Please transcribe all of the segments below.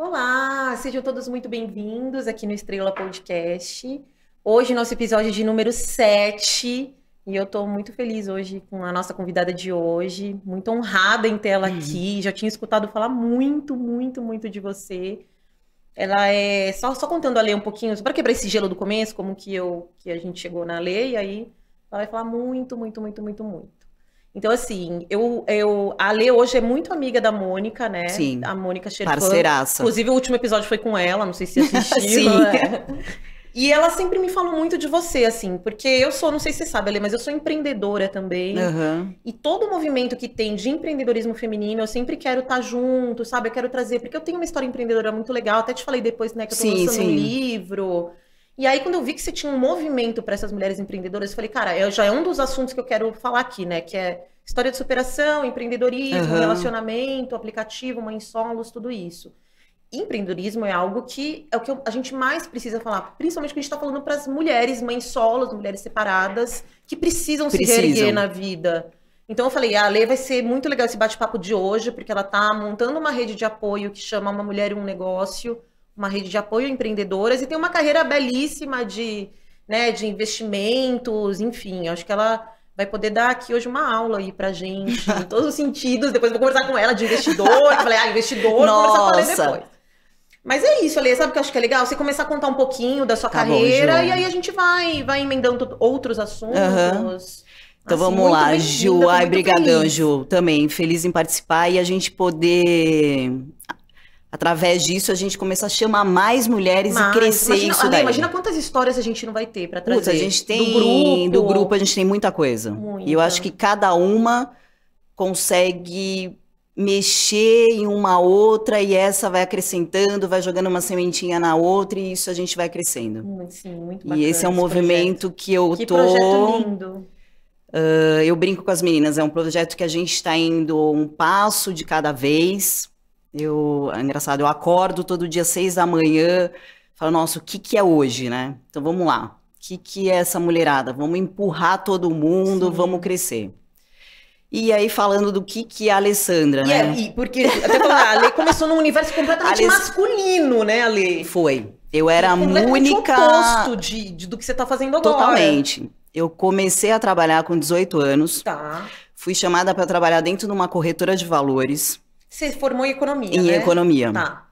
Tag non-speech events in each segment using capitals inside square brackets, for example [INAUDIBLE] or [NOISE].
Olá, sejam todos muito bem-vindos aqui no Estrela Podcast. Hoje, nosso episódio de número 7. E eu estou muito feliz hoje com a nossa convidada de hoje, muito honrada em ter ela uhum. aqui. Já tinha escutado falar muito, muito, muito de você. Ela é. Só, só contando a Lei um pouquinho, só para quebrar esse gelo do começo, como que, eu, que a gente chegou na Lei, e aí ela vai falar muito, muito, muito, muito, muito. Então, assim, eu, eu, a Lê hoje é muito amiga da Mônica, né? Sim. A Mônica chegou Parceiraça. Inclusive, o último episódio foi com ela, não sei se [LAUGHS] assistiu. Sim. Né? E ela sempre me falou muito de você, assim, porque eu sou, não sei se você sabe, Ale, mas eu sou empreendedora também. Uhum. E todo o movimento que tem de empreendedorismo feminino, eu sempre quero estar tá junto, sabe? Eu quero trazer, porque eu tenho uma história empreendedora muito legal. Até te falei depois, né, que eu tô sim, lançando sim. um livro. E aí, quando eu vi que você tinha um movimento para essas mulheres empreendedoras, eu falei, cara, eu, é, já é um dos assuntos que eu quero falar aqui, né? Que é história de superação, empreendedorismo, uhum. relacionamento, aplicativo, mãe solos, tudo isso. Empreendedorismo é algo que é o que a gente mais precisa falar, principalmente que a gente está falando para as mulheres mães solos, mulheres separadas, que precisam, precisam. se reerguer na vida. Então eu falei, a Lê vai ser muito legal esse bate-papo de hoje, porque ela está montando uma rede de apoio que chama Uma Mulher e um Negócio uma rede de apoio a empreendedoras e tem uma carreira belíssima de, né, de investimentos, enfim, acho que ela vai poder dar aqui hoje uma aula aí pra gente, em [LAUGHS] todos os sentidos, depois vou conversar com ela de investidor, falei, ah, investidor, Nossa. vou conversar com ela depois. Mas é isso, Alê, sabe o que eu acho que é legal? Você começar a contar um pouquinho da sua tá carreira bom, e aí a gente vai, vai emendando outros assuntos. Uhum. Então assim, vamos lá, Ju. Ai, brigadão, feliz. Ju. Também feliz em participar e a gente poder Através disso, a gente começa a chamar mais mulheres Mas, e crescer imagina, isso daí. Imagina quantas histórias a gente não vai ter para trazer. Puta, a gente tem, do grupo. do grupo, a gente tem muita coisa. Muita. E eu acho que cada uma consegue mexer em uma outra e essa vai acrescentando, vai jogando uma sementinha na outra e isso a gente vai crescendo. Muito, sim, muito E esse é um movimento projeto. que eu que tô... projeto lindo! Uh, eu brinco com as meninas, é um projeto que a gente está indo um passo de cada vez, eu, é engraçado, eu acordo todo dia seis da manhã, falo, nossa, o que que é hoje, né? Então vamos lá, o que que é essa mulherada? Vamos empurrar todo mundo, Sim. vamos crescer. E aí falando do que que é a Alessandra, e né? É, porque até falando, a Ale começou num universo completamente masculino, né, Ale? Foi. Eu era a única oposto de, de, do que você está fazendo agora. Totalmente. Eu comecei a trabalhar com 18 anos. Tá. Fui chamada para trabalhar dentro de uma corretora de valores. Você formou em economia, Em né? economia. Tá.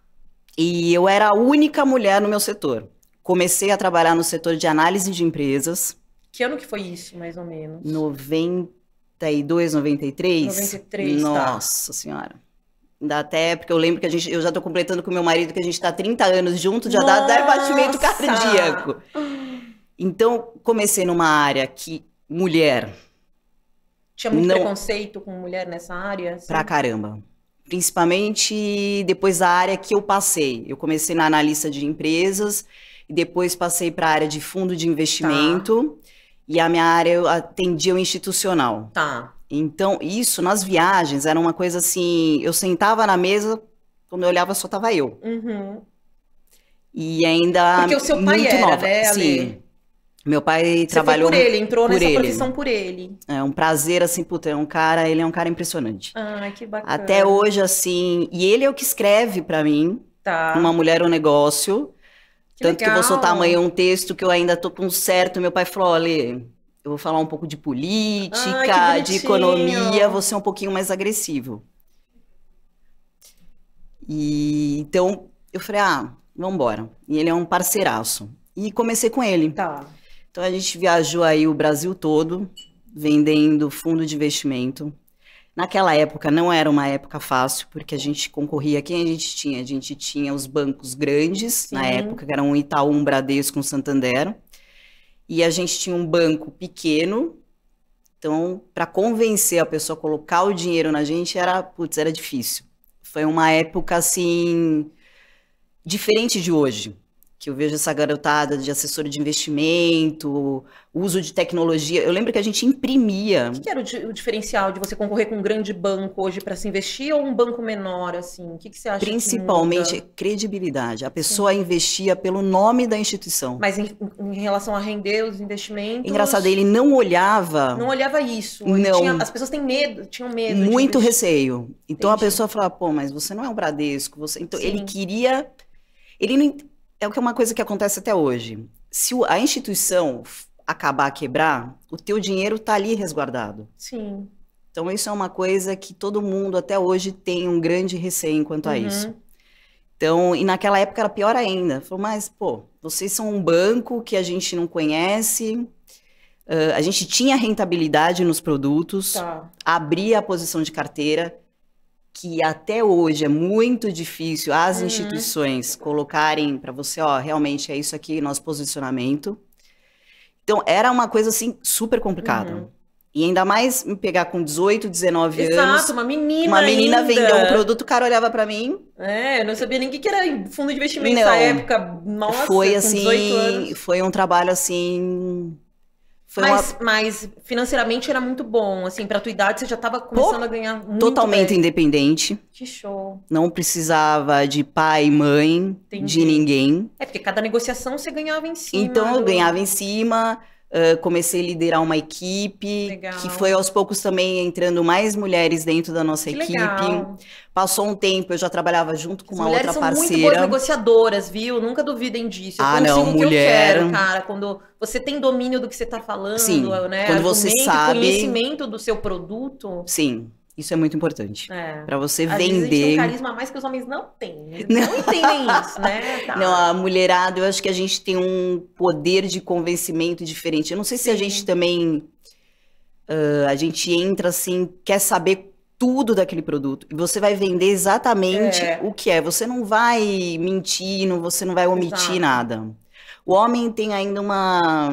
E eu era a única mulher no meu setor. Comecei a trabalhar no setor de análise de empresas. Que ano que foi isso, mais ou menos? 92, 93? 93, Nossa tá. Senhora. Dá até, porque eu lembro que a gente, eu já tô completando com meu marido que a gente tá 30 anos junto, já Nossa. dá, dá batimento cardíaco. Então, comecei numa área que mulher. Tinha muito não... preconceito com mulher nessa área? Assim. Pra caramba principalmente depois da área que eu passei. Eu comecei na analista de empresas e depois passei para a área de fundo de investimento tá. e a minha área eu atendia o institucional. Tá. Então, isso nas viagens era uma coisa assim, eu sentava na mesa, quando eu olhava só tava eu. Uhum. E ainda Porque o seu pai muito era, nova. né, Ale? Sim. Meu pai Você trabalhou. Foi por ele, entrou por nessa ele. profissão por ele. É um prazer, assim, puta, é um cara, ele é um cara impressionante. Ai, que bacana. Até hoje, assim, e ele é o que escreve para mim. Tá. Uma mulher, um negócio. Que Tanto legal. que eu vou soltar amanhã um texto que eu ainda tô com certo. Meu pai falou: olha, eu vou falar um pouco de política, de economia, vou ser é um pouquinho mais agressivo. E então eu falei: ah, vambora. E ele é um parceiraço. E comecei com ele. Tá. Então a gente viajou aí o Brasil todo vendendo fundo de investimento. Naquela época não era uma época fácil, porque a gente concorria quem a gente tinha. A gente tinha os bancos grandes Sim. na época, que eram Itaú, um Bradesco, um Santander. E a gente tinha um banco pequeno. Então, para convencer a pessoa a colocar o dinheiro na gente era, putz, era difícil. Foi uma época assim diferente de hoje que eu vejo essa garotada de assessora de investimento, uso de tecnologia. Eu lembro que a gente imprimia. O que, era o, o diferencial de você concorrer com um grande banco hoje para se investir ou um banco menor, assim? O que, que você acha? Principalmente credibilidade. A pessoa Sim. investia pelo nome da instituição. Mas em, em, relação a render os investimentos. Engraçado, ele não olhava. Não olhava isso. Não. Tinha, as pessoas têm medo, tinham medo. Muito receio. Então Entendi. a pessoa falava, pô, mas você não é um Bradesco. Você... Então Sim. ele queria. Ele não é, é uma coisa que acontece até hoje. Se a instituição acabar a quebrar, o teu dinheiro está ali resguardado. Sim. Então isso é uma coisa que todo mundo até hoje tem um grande receio quanto uhum. a isso. Então, e naquela época era pior ainda. Falou, mas pô, vocês são um banco que a gente não conhece, Uh, a gente tinha rentabilidade nos produtos, tá. abria a posição de carteira que até hoje é muito difícil as uhum. instituições colocarem para você, ó, realmente é isso aqui nosso posicionamento. Então, era uma coisa assim super complicada. Uhum. E ainda mais me pegar com 18, 19 Exato, anos. Exato, uma menina. Uma menina ainda. vendeu um produto, o cara olhava para mim. É, eu não sabia nem o que era fundo de investimento não, nessa época. Nossa, foi assim, foi um trabalho assim mas, uma... mas financeiramente era muito bom, assim, pra tua idade você já tava começando Pô, a ganhar muito. Totalmente bem. independente. Que show. Não precisava de pai, mãe, Entendi. de ninguém. É, porque cada negociação você ganhava em cima. Então eu ganhava em cima. Ah, comecei a liderar uma equipe, legal. que foi aos poucos também entrando mais mulheres dentro da nossa que equipe. Legal. Passou um tempo, eu já trabalhava junto com As uma outra parceira. Mulheres são muito boas negociadoras, viu? Nunca duvidem disso. Eu ah, consigo não, o que mulher... eu quero, cara. Quando você tem domínio do que você está falando, Sim, né? quando você sabe... conhecimento do seu produto. Sim, isso é muito importante. É. Para você Às vender. tem um carisma a mais que os homens não têm. Né? [LAUGHS] Eles não, não entendem isso, né? Tá. [LAUGHS] Não, a mulherada, eu acho que a gente tem um poder de convencimento diferente. Eu não sei se a gente também. Uh, a gente entra assim, quer saber tudo daquele produto. E você vai vender exatamente é. o que é. Você não vai mentir, não, você não vai omitir Exato. nada. O homem tem ainda uma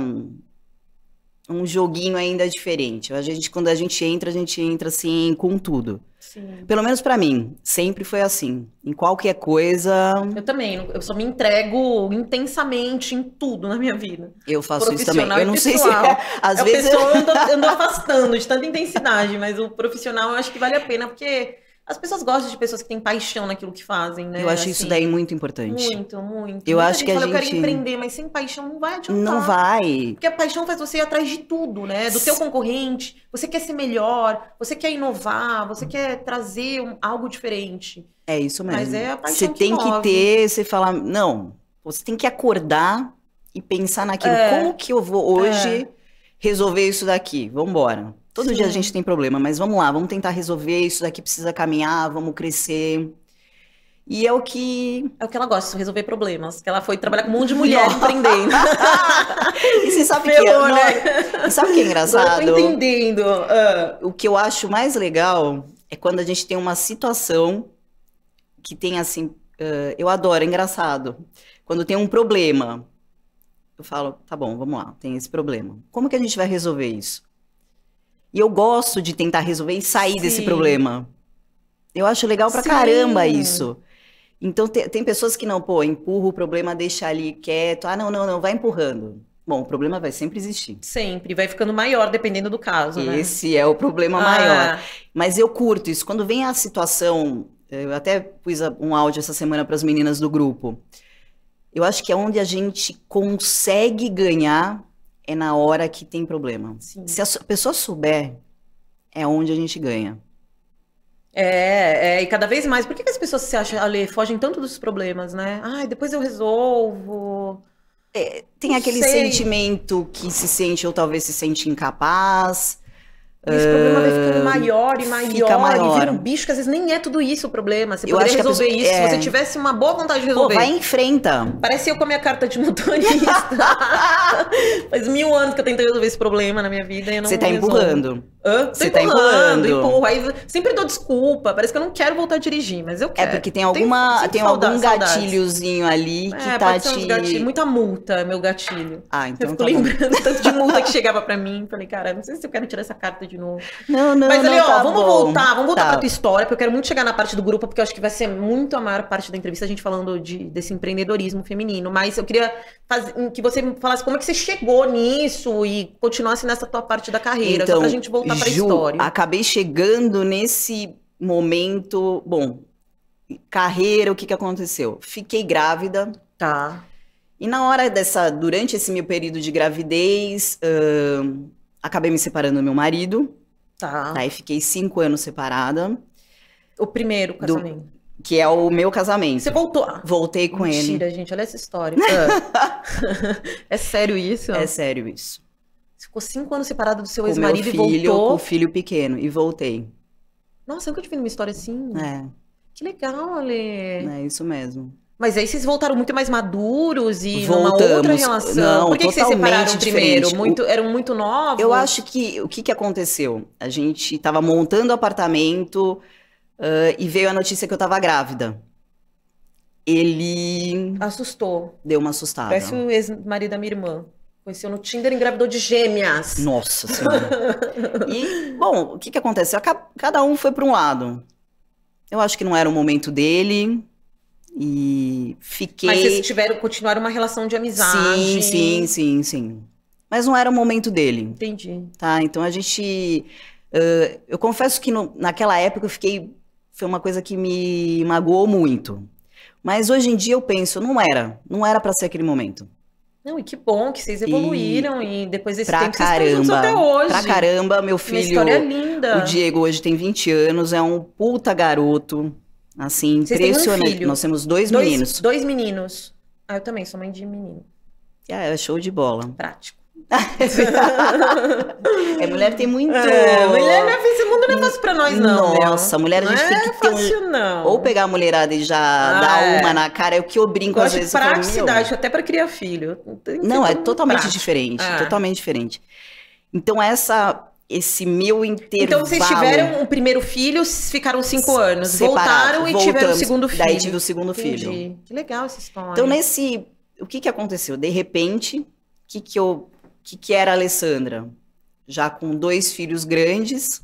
um joguinho ainda diferente. A gente, quando a gente entra, a gente entra assim com tudo. Sim. Pelo menos para mim, sempre foi assim. Em qualquer coisa. Eu também, eu só me entrego intensamente em tudo na minha vida. Eu faço isso também. Eu não sei se. É, às a é vezes. eu ando, ando afastando de tanta intensidade, mas o profissional eu acho que vale a pena, porque as pessoas gostam de pessoas que têm paixão naquilo que fazem, né? Eu acho assim, isso daí muito importante. Muito, muito. Eu Muita acho que a gente... Eu quero empreender, mas sem paixão não vai adiantar. Não vai. Porque a paixão faz você ir atrás de tudo, né? Do teu concorrente, você quer ser melhor, você quer inovar, você quer trazer um, algo diferente. É isso mesmo. Mas é a paixão Você que tem move. que ter, você falar... Não, você tem que acordar e pensar naquilo. É. Como que eu vou hoje... É resolver isso daqui, vamos embora. Todo Sim. dia a gente tem problema, mas vamos lá, vamos tentar resolver isso daqui precisa caminhar, vamos crescer. E é o que. É o que ela gosta, resolver problemas. Que ela foi trabalhar com um monte de mulher [LAUGHS] Nossa. empreendendo. [LAUGHS] e você sabe Pelou, que é, né? E sabe o que é [LAUGHS] engraçado? Eu tô entendendo. Uh. O que eu acho mais legal é quando a gente tem uma situação que tem assim. Uh, eu adoro, é engraçado. Quando tem um problema, eu falo, tá bom, vamos lá, tem esse problema. Como que a gente vai resolver isso? E eu gosto de tentar resolver e sair Sim. desse problema. Eu acho legal pra Sim. caramba isso. Então, tem pessoas que não, pô, empurra o problema, deixa ali quieto. Ah, não, não, não, vai empurrando. Bom, o problema vai sempre existir. Sempre, vai ficando maior dependendo do caso, né? Esse é o problema ah. maior. Mas eu curto isso. Quando vem a situação, eu até pus um áudio essa semana para as meninas do grupo. Eu acho que é onde a gente consegue ganhar é na hora que tem problema. Sim. Se a pessoa souber, é onde a gente ganha. É, é, e cada vez mais. Por que, que as pessoas se acham, fogem tanto dos problemas, né? Ai, depois eu resolvo. É, tem Não aquele sei. sentimento que se sente ou talvez se sente incapaz esse problema vai ficando ah, maior e maior, Fica maior. e vira um bicho que às vezes nem é tudo isso o problema. Você poderia resolver pessoa... isso é... se você é. tivesse uma boa vontade de resolver. Pô, vai e enfrenta. Parece eu com a minha carta de motorista. [LAUGHS] Faz mil anos que eu tentei resolver esse problema na minha vida e eu não Você tá resolvo. empurrando. Ah, tô você tá empurrando. empurro. Aí sempre dou desculpa. Parece que eu não quero voltar a dirigir, mas eu é, quero. É porque tem alguma. Tem, tem algum saudades. gatilhozinho ali é, que é, tá pode te. gatilho, muita multa meu gatilho. Ah, então. Eu fico tá lembrando tanto de multa que [LAUGHS] chegava pra mim. Falei, cara, não sei se eu quero tirar essa carta de novo. Não, não, mas, não. Mas ali, ó, tá vamos bom. voltar, vamos voltar tá. pra tua história, porque eu quero muito chegar na parte do grupo, porque eu acho que vai ser muito a maior parte da entrevista a gente falando de, desse empreendedorismo feminino. Mas eu queria fazer, que você falasse como é que você chegou nisso e continuasse nessa tua parte da carreira, então, só pra então, gente voltar pra história Acabei chegando nesse momento. Bom, carreira, o que, que aconteceu? Fiquei grávida. Tá. E na hora dessa, durante esse meu período de gravidez, uh, acabei me separando do meu marido. Tá. Aí tá, fiquei cinco anos separada. O primeiro casamento. Do, que é o meu casamento. Você voltou? Voltei com Mentira, ele. Mentira, gente, olha essa história. Ah. [LAUGHS] [LAUGHS] é sério isso? É sério isso ficou cinco anos separada do seu ex-marido e voltou. Com o filho pequeno, e voltei. Nossa, eu nunca tive uma história assim. É. Que legal, Ale. É isso mesmo. Mas aí vocês voltaram muito mais maduros e Voltamos. numa outra relação. Não, Por que, que vocês separaram primeiro? Muito, eram muito novos? Eu acho que o que, que aconteceu? A gente estava montando o apartamento uh, e veio a notícia que eu estava grávida. Ele. Assustou. Deu uma assustada. Parece o ex-marido da minha irmã. Conheceu no Tinder, engravidou de gêmeas. Nossa Senhora. e, bom, o que, que acontece? Cada um foi para um lado. Eu acho que não era o momento dele. E fiquei. Mas vocês tiveram, continuaram uma relação de amizade. Sim, sim, sim, sim. Mas não era o momento dele. Entendi. Tá, então a gente. Uh, eu confesso que no, naquela época eu fiquei. Foi uma coisa que me magoou muito. Mas hoje em dia eu penso, não era. Não era para ser aquele momento. Não, e que bom que vocês evoluíram e, e depois desse pra tempo caramba, vocês estão até hoje. Pra caramba, meu filho. Uma história linda. O Diego hoje tem 20 anos, é um puta garoto. Assim, vocês impressionante. Têm um Nós temos dois, dois, meninos. Dois meninos. Ah, eu também sou mãe de menino. É, é show de bola. Prático. [LAUGHS] é, mulher tem muito. É, mulher não esse é mundo não é fácil pra nós, não. Nossa, mulher a gente não é tem é que fácil, ter não. Ou pegar a mulherada e já ah, dar é. uma na cara, é o que eu brinco eu às vezes. Praticidade, cidade, até para criar filho. Não, é totalmente prático. diferente. É. Totalmente diferente. Então, essa esse meu inteiro. Então vocês tiveram um primeiro filho, ficaram cinco anos, separado, voltaram e tiveram o segundo filho. Daí tive o segundo Entendi. filho. Que legal essa história. Então nesse, o que que aconteceu? De repente, o que que eu que, que era a Alessandra? Já com dois filhos grandes.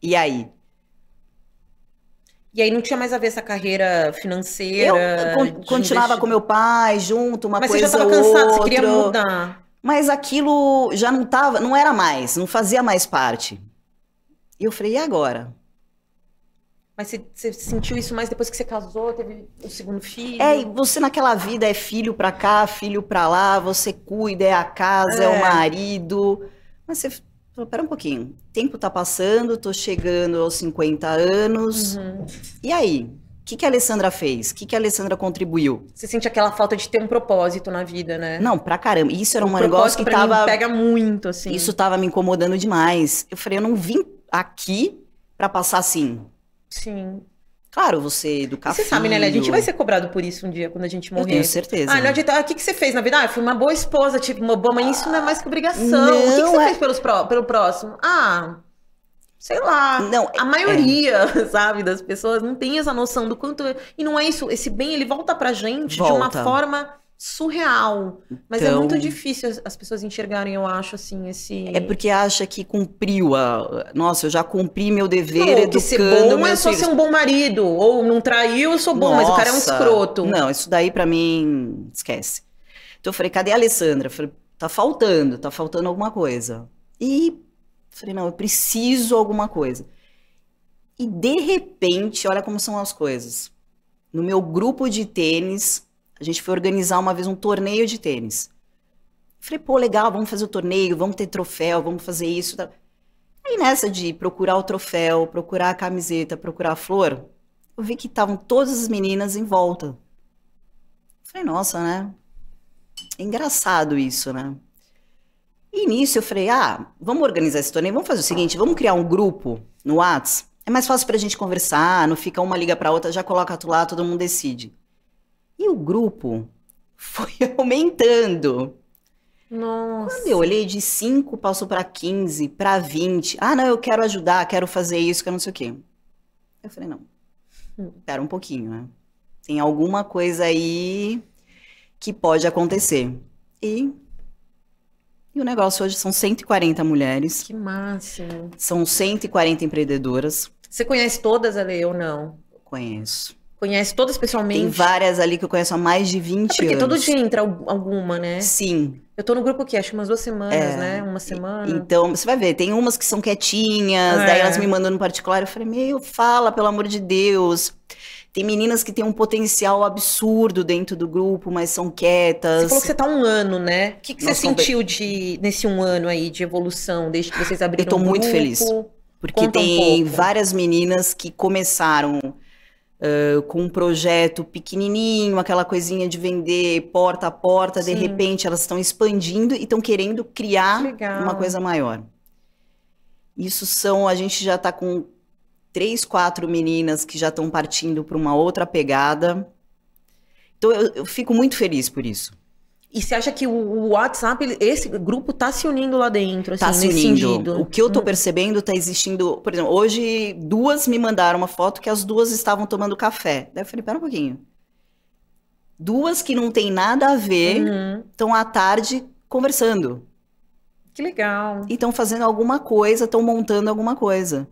E aí? E aí não tinha mais a ver essa carreira financeira. Eu, continuava com meu pai, junto, uma Mas coisa. Mas você já estava cansado, você queria mudar. Mas aquilo já não tava, não era mais, não fazia mais parte. E eu falei, e agora? Mas você, você, sentiu isso mais depois que você casou, teve o segundo filho? É, e você naquela vida é filho pra cá, filho pra lá, você cuida, é a casa, é, é o marido. Mas você falou, pera um pouquinho, o tempo tá passando, tô chegando aos 50 anos, uhum. e aí? O que, que a Alessandra fez? O que, que a Alessandra contribuiu? Você sente aquela falta de ter um propósito na vida, né? Não, pra caramba. Isso era um, um negócio que tava... Mim pega muito, assim. Isso tava me incomodando demais. Eu falei, eu não vim aqui pra passar assim Sim. Claro, você educar Você sabe, né, A gente vai ser cobrado por isso um dia, quando a gente morrer. Eu tenho certeza. Ah, não adianta. Ah, o que, que você fez na vida? Ah, eu fui uma boa esposa, tipo, uma boa mãe. Isso não é mais que obrigação. Não, o que, que você é... fez pelos pro pelo próximo? Ah, sei lá. Não, a é. maioria, é... [LAUGHS] sabe, das pessoas não tem essa noção do quanto... E não é isso. Esse bem, ele volta pra gente volta. de uma forma surreal. Mas então... é muito então difícil as pessoas enxergarem, eu acho, assim, esse. É porque acha que cumpriu a. Nossa, eu já cumpri meu dever. Não, educando que ser bom é só filhos. ser um bom marido. Ou não traiu, eu sou bom, Nossa. mas o cara é um escroto. Não, isso daí para mim esquece. Então eu falei, cadê a Alessandra? Eu falei, tá faltando, tá faltando alguma coisa. E falei, não, eu preciso alguma coisa. E de repente, olha como são as coisas. No meu grupo de tênis, a gente foi organizar uma vez um torneio de tênis. Falei, pô, legal, vamos fazer o torneio, vamos ter troféu, vamos fazer isso. Aí nessa de procurar o troféu, procurar a camiseta, procurar a flor, eu vi que estavam todas as meninas em volta. Falei, nossa, né? É engraçado isso, né? E nisso eu falei, ah, vamos organizar esse torneio, vamos fazer o seguinte, vamos criar um grupo no Whats. É mais fácil pra gente conversar, não fica uma liga pra outra, já coloca tu lá, todo mundo decide. E o grupo foi [LAUGHS] aumentando. Nossa. Quando eu olhei de 5, passou para 15, para 20. Ah, não, eu quero ajudar, quero fazer isso, quero não sei o quê. Eu falei, não. Hum. Espera um pouquinho, né? Tem alguma coisa aí que pode acontecer. E e o negócio hoje são 140 mulheres. Que máximo. São 140 empreendedoras. Você conhece todas, lei ou não? Conheço. Conhece todas pessoalmente? Tem várias ali que eu conheço há mais de 20 é porque anos. todo dia entra alguma, né? Sim. Eu tô no grupo que acho umas duas semanas, é. né? Uma semana. Então, você vai ver, tem umas que são quietinhas, é. daí elas me mandam no particular, eu falei: "Meu, fala, pelo amor de Deus". Tem meninas que têm um potencial absurdo dentro do grupo, mas são quietas. Você falou que você tá um ano, né? O que, que você sentiu de nesse um ano aí de evolução desde que vocês abriram o grupo? Eu tô muito feliz. Porque Conta tem um várias meninas que começaram com um projeto pequenininho, aquela coisinha de vender porta a porta, Sim. de repente elas estão expandindo e estão querendo criar Legal. uma coisa maior. Isso são, a gente já está com três, quatro meninas que já estão partindo para uma outra pegada. Então eu, eu, fico muito feliz por isso. E você acha que o WhatsApp, esse grupo tá se unindo lá dentro, assim, tá se unindo. Sentido. O que eu tô hum. percebendo tá existindo, por exemplo, hoje duas me mandaram uma foto que as duas estavam tomando café. Daí eu falei, pera um pouquinho. Duas que não tem nada a ver, estão uhum. à tarde conversando. Que legal. E estão fazendo alguma coisa, estão montando alguma coisa.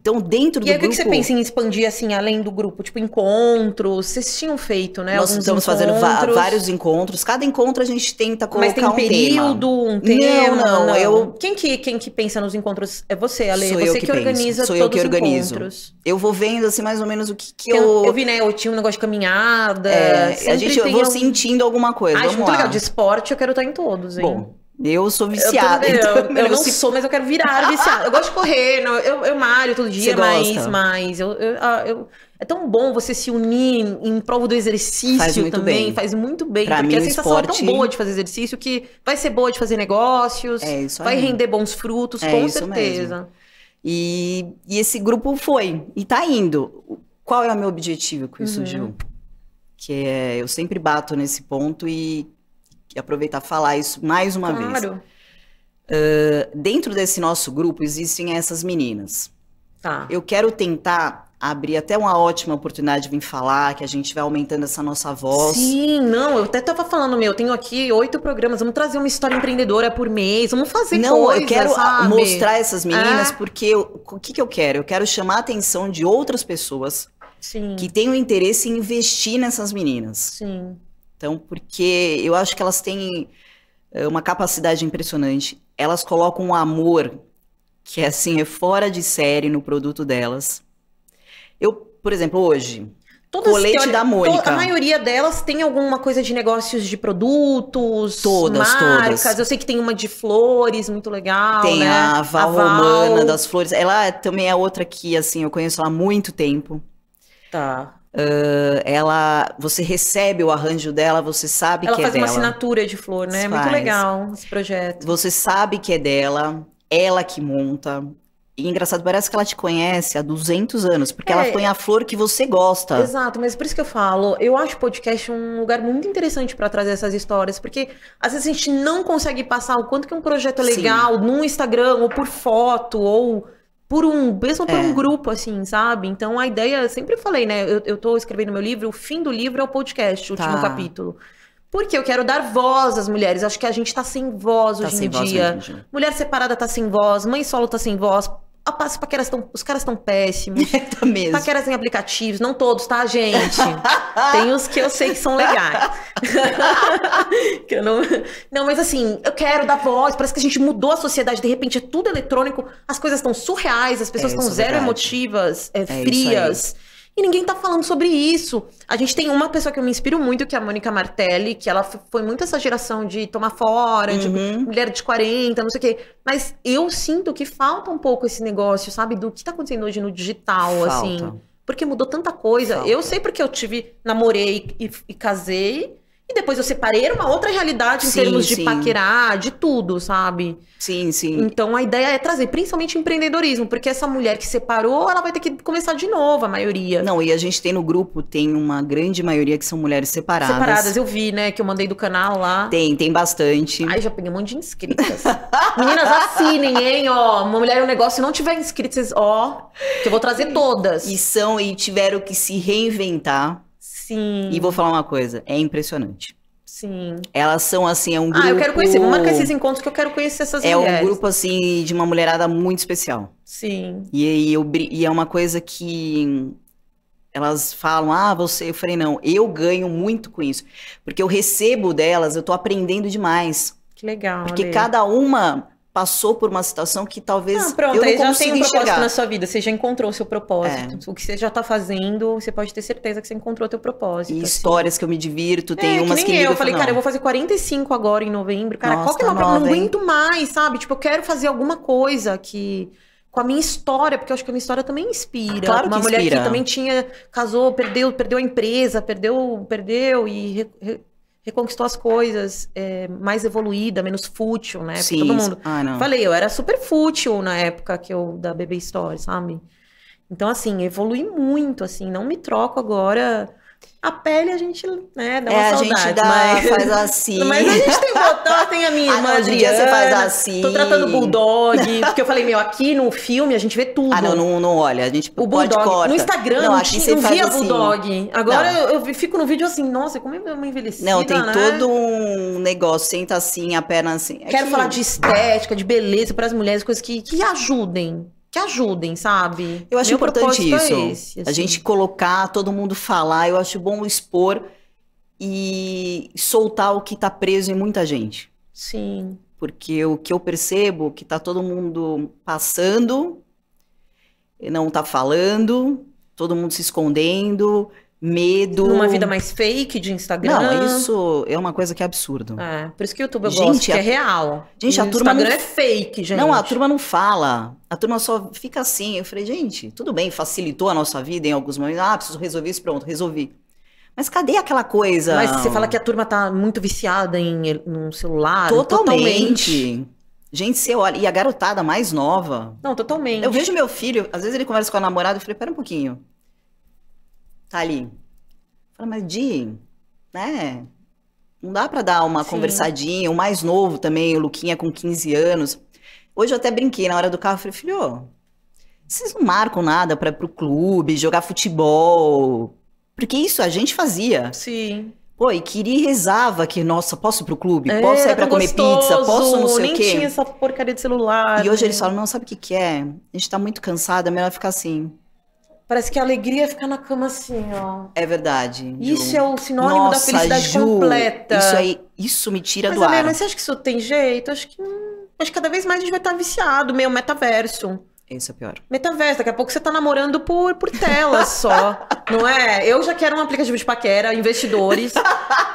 Então, dentro e do grupo... E o que você pensa em expandir, assim, além do grupo? Tipo, encontros? Vocês tinham feito, né? Nós estamos encontros. fazendo vários encontros. Cada encontro a gente tenta colocar Mas tem um, um período, tema. um tema? Não, não, não. Eu... Quem que, quem que pensa nos encontros? É você, Ale. Sou é você eu que, que organiza Sou todos eu que organizo. os encontros. Eu vou vendo, assim, mais ou menos o que, que eu... eu... Eu vi, né? Eu tinha um negócio de caminhada. É, a gente... Eu vou algum... sentindo alguma coisa. A ah, Vamos muito lá. legal. De esporte, eu quero estar em todos, hein? Bom... Eu sou viciada. Eu, então, eu, eu não se... sou, mas eu quero virar [LAUGHS] viciada. Eu gosto de correr, não, eu, eu malho todo dia, mas, mas eu, ah, eu, é tão bom você se unir em, em prova do exercício faz também. Bem. Faz muito bem. Pra porque mim, a sensação esporte... é tão boa de fazer exercício que vai ser boa de fazer negócios, é vai render bons frutos, é com certeza. Mesmo. E, e esse grupo foi, e tá indo. Qual é o meu objetivo com isso, uhum. Gil? Que é, eu sempre bato nesse ponto e aproveitar falar isso mais uma claro. vez. Claro. Uh, dentro desse nosso grupo existem essas meninas. Tá. Eu quero tentar abrir até uma ótima oportunidade de vir falar, que a gente vai aumentando essa nossa voz. Sim, não, eu até tava falando, meu, tenho aqui oito programas, vamos trazer uma história empreendedora por mês, vamos fazer Não, coisa, eu quero sabe? mostrar essas é. meninas, é. porque o que, que eu quero? Eu quero chamar a atenção de outras pessoas Sim. que tenham interesse em investir nessas meninas. Sim. Então, porque eu acho que elas têm eh, uma capacidade impressionante. Elas colocam um amor que assim é fora de série no produto delas. Eu, por exemplo, hoje, Todas colete da Mônica. A maioria delas tem alguma coisa de negócios de produtos, todas, marcas. Todas. Eu sei que tem uma de flores, muito legal. Tem né? a Val, a Val Romana das flores. Ela é também é outra que, assim, eu conheço ela há muito tempo. Tá. Uh, ela, você recebe o arranjo dela, você sabe ela que é dela. Ela faz uma assinatura de flor, né? É faz. Muito legal esse projeto. Você sabe que é dela, ela que monta. E engraçado, parece que ela te conhece há 200 anos, porque é, ela põe a flor que você gosta. Exato, mas por isso que eu falo, eu acho o podcast um lugar muito interessante para trazer essas histórias, porque às vezes a gente não consegue passar o quanto que um projeto é legal Sim. num Instagram, ou por foto, ou por um, mesmo por é. um grupo, assim, sabe? Então a ideia, sempre falei, né? Eu, eu tô escrevendo meu livro, o fim do livro é o podcast, o tá. último capítulo. Porque eu quero dar voz às mulheres. Acho que a gente tá sem voz, tá hoje, sem em voz hoje, em dia. Mulher separada tá sem voz, mãe solo tá sem voz, Opa, as paqueras estão. Os caras estão péssimos. [LAUGHS] É, tá mesmo. Paqueras em aplicativos, não todos, tá, gente? Tem os que eu sei que são legais. [LAUGHS] que eu não... não, mas assim, eu quero dar voz. Parece que a gente mudou a sociedade, de repente é tudo eletrônico, as coisas estão surreais, as pessoas estão é, é zero verdade. emotivas, é, é frias. E ninguém tá falando sobre isso. A gente tem uma pessoa que eu me inspiro muito, que é a Mônica Martelli, que ela foi muito essa geração de tomar fora, uhum. de mulher de 40, não sei o quê. Mas eu sinto que falta um pouco esse negócio, sabe, do que tá acontecendo hoje no digital, assim. falta. assim. Porque mudou tanta coisa. Falta. Eu sei porque eu tive, namorei e, e casei e depois eu separei era uma outra realidade em sim, termos de sim. paquerar, de tudo, sabe? Sim, sim. Então a ideia é trazer, principalmente empreendedorismo, porque essa mulher que separou, ela vai ter que começar de novo, a maioria. Não, e a gente tem no grupo, tem uma grande maioria que são mulheres separadas. Separadas, eu vi, né? Que eu mandei do canal lá. Tem, tem bastante. Ai, já peguei um monte de inscritas. [LAUGHS] Meninas, assinem, hein? Ó, uma mulher é um negócio, se não tiver inscritas, ó, que eu vou trazer todas. E são, e tiveram que se reinventar Sim. E vou falar uma coisa, é impressionante. Sim. Elas são assim, é um grupo. Ah, eu quero conhecer. Vamos marcar esses encontros que eu quero conhecer essas é mulheres. É um grupo assim de uma mulherada muito especial. Sim. E, e, eu, e é uma coisa que elas falam, ah, você, eu falei, não, eu ganho muito com isso. Porque eu recebo delas, eu tô aprendendo demais. Que legal. Porque Ale. cada uma passou por uma situação que talvez ah, pronto, eu não aí já tem um propósito na sua vida, você já encontrou o seu propósito. É. O que você já está fazendo, você pode ter certeza que você encontrou o teu propósito. E assim. histórias que eu me divirto, tem é, umas que, nem que eu, eu falei, não. cara, eu vou fazer 45 agora em novembro. Cara, Nossa, qual que é o meu tá Não aguento mais, sabe? Tipo, eu quero fazer alguma coisa que com a minha história, porque eu acho que a minha história também inspira. Claro uma inspira. mulher que também tinha casou, perdeu, perdeu a empresa, perdeu, perdeu e re, re, reconquistou as coisas é, mais evoluída, menos fútil, né? Sim. Todo mundo. Ah, Falei, eu era super fútil na época que eu da BB Story, sabe? Então, assim, evolui muito, assim, não me troco agora a pele a gente, né, dá uma é, saudade. A gente dá, mas... [LAUGHS] faz assim. [LAUGHS] Mas a gente tem botão, tem a minha ah, irmã ah, Você faz assim. Tô tratando bulldog, porque eu falei, meu, aqui no filme a gente vê tudo. Ah, não, não, não olha, a gente o bulldog, pode corta. No Instagram não, aqui não, não via assim. bulldog. Agora eu, eu, fico no vídeo assim, nossa, como é uma envelhecida, Não, tem né? todo um negócio, senta assim, a perna assim. É Quero falar de estética, de beleza para as mulheres, coisas que, que ajudem, que ajudem, sabe? Eu acho Meu importante é isso. É esse, assim. A gente colocar, todo mundo falar, eu acho bom expor e soltar o que está preso em muita gente. Sim. Porque o que eu percebo que está todo mundo passando, e não está falando, todo mundo se escondendo, medo. Numa vida mais fake de Instagram. Não, isso é uma coisa que é absurdo. É, por isso que o YouTube eu gente, gosto, a... é real. Gente, a turma. Instagram não... é fake, gente. Não, a turma não fala. A turma só fica assim. Eu falei, gente, tudo bem, facilitou a nossa vida em alguns momentos. Ah, preciso resolver isso, pronto, resolvi. Mas cadê aquela coisa? Mas você fala que a turma tá muito viciada em um celular. Totalmente. totalmente. Gente, você olha. E a garotada mais nova. Não, totalmente. Eu vejo meu filho, às vezes ele conversa com a namorada e falei, pera um pouquinho tá ali. Fala, mas Di, né? Não dá para dar uma Sim. conversadinha, o mais novo também, o Luquinha com 15 anos. Hoje eu até brinquei na hora do carro, falei, filho, vocês não marcam nada para pro clube, jogar futebol. Porque isso a gente fazia. Sim. Pô, e queria e rezava que, nossa, posso ir pro clube? É, posso sair pra tá comer gostoso, pizza? Posso não sei nem o quê? tinha essa porcaria de celular. E né? hoje eles falam, não, sabe o que que é? A gente tá muito cansada, é melhor ficar assim. Parece que a alegria é ficar na cama assim, ó. É verdade. Ju. Isso é o sinônimo Nossa, da felicidade Ju, completa. Isso aí, isso me tira mas, do ar. Mas você acha que isso tem jeito? Acho que hum, acho que cada vez mais a gente vai estar viciado, meio metaverso. Isso é pior. Metaverso, daqui a pouco você tá namorando por, por tela só. [LAUGHS] não é? Eu já quero um aplicativo de paquera, investidores,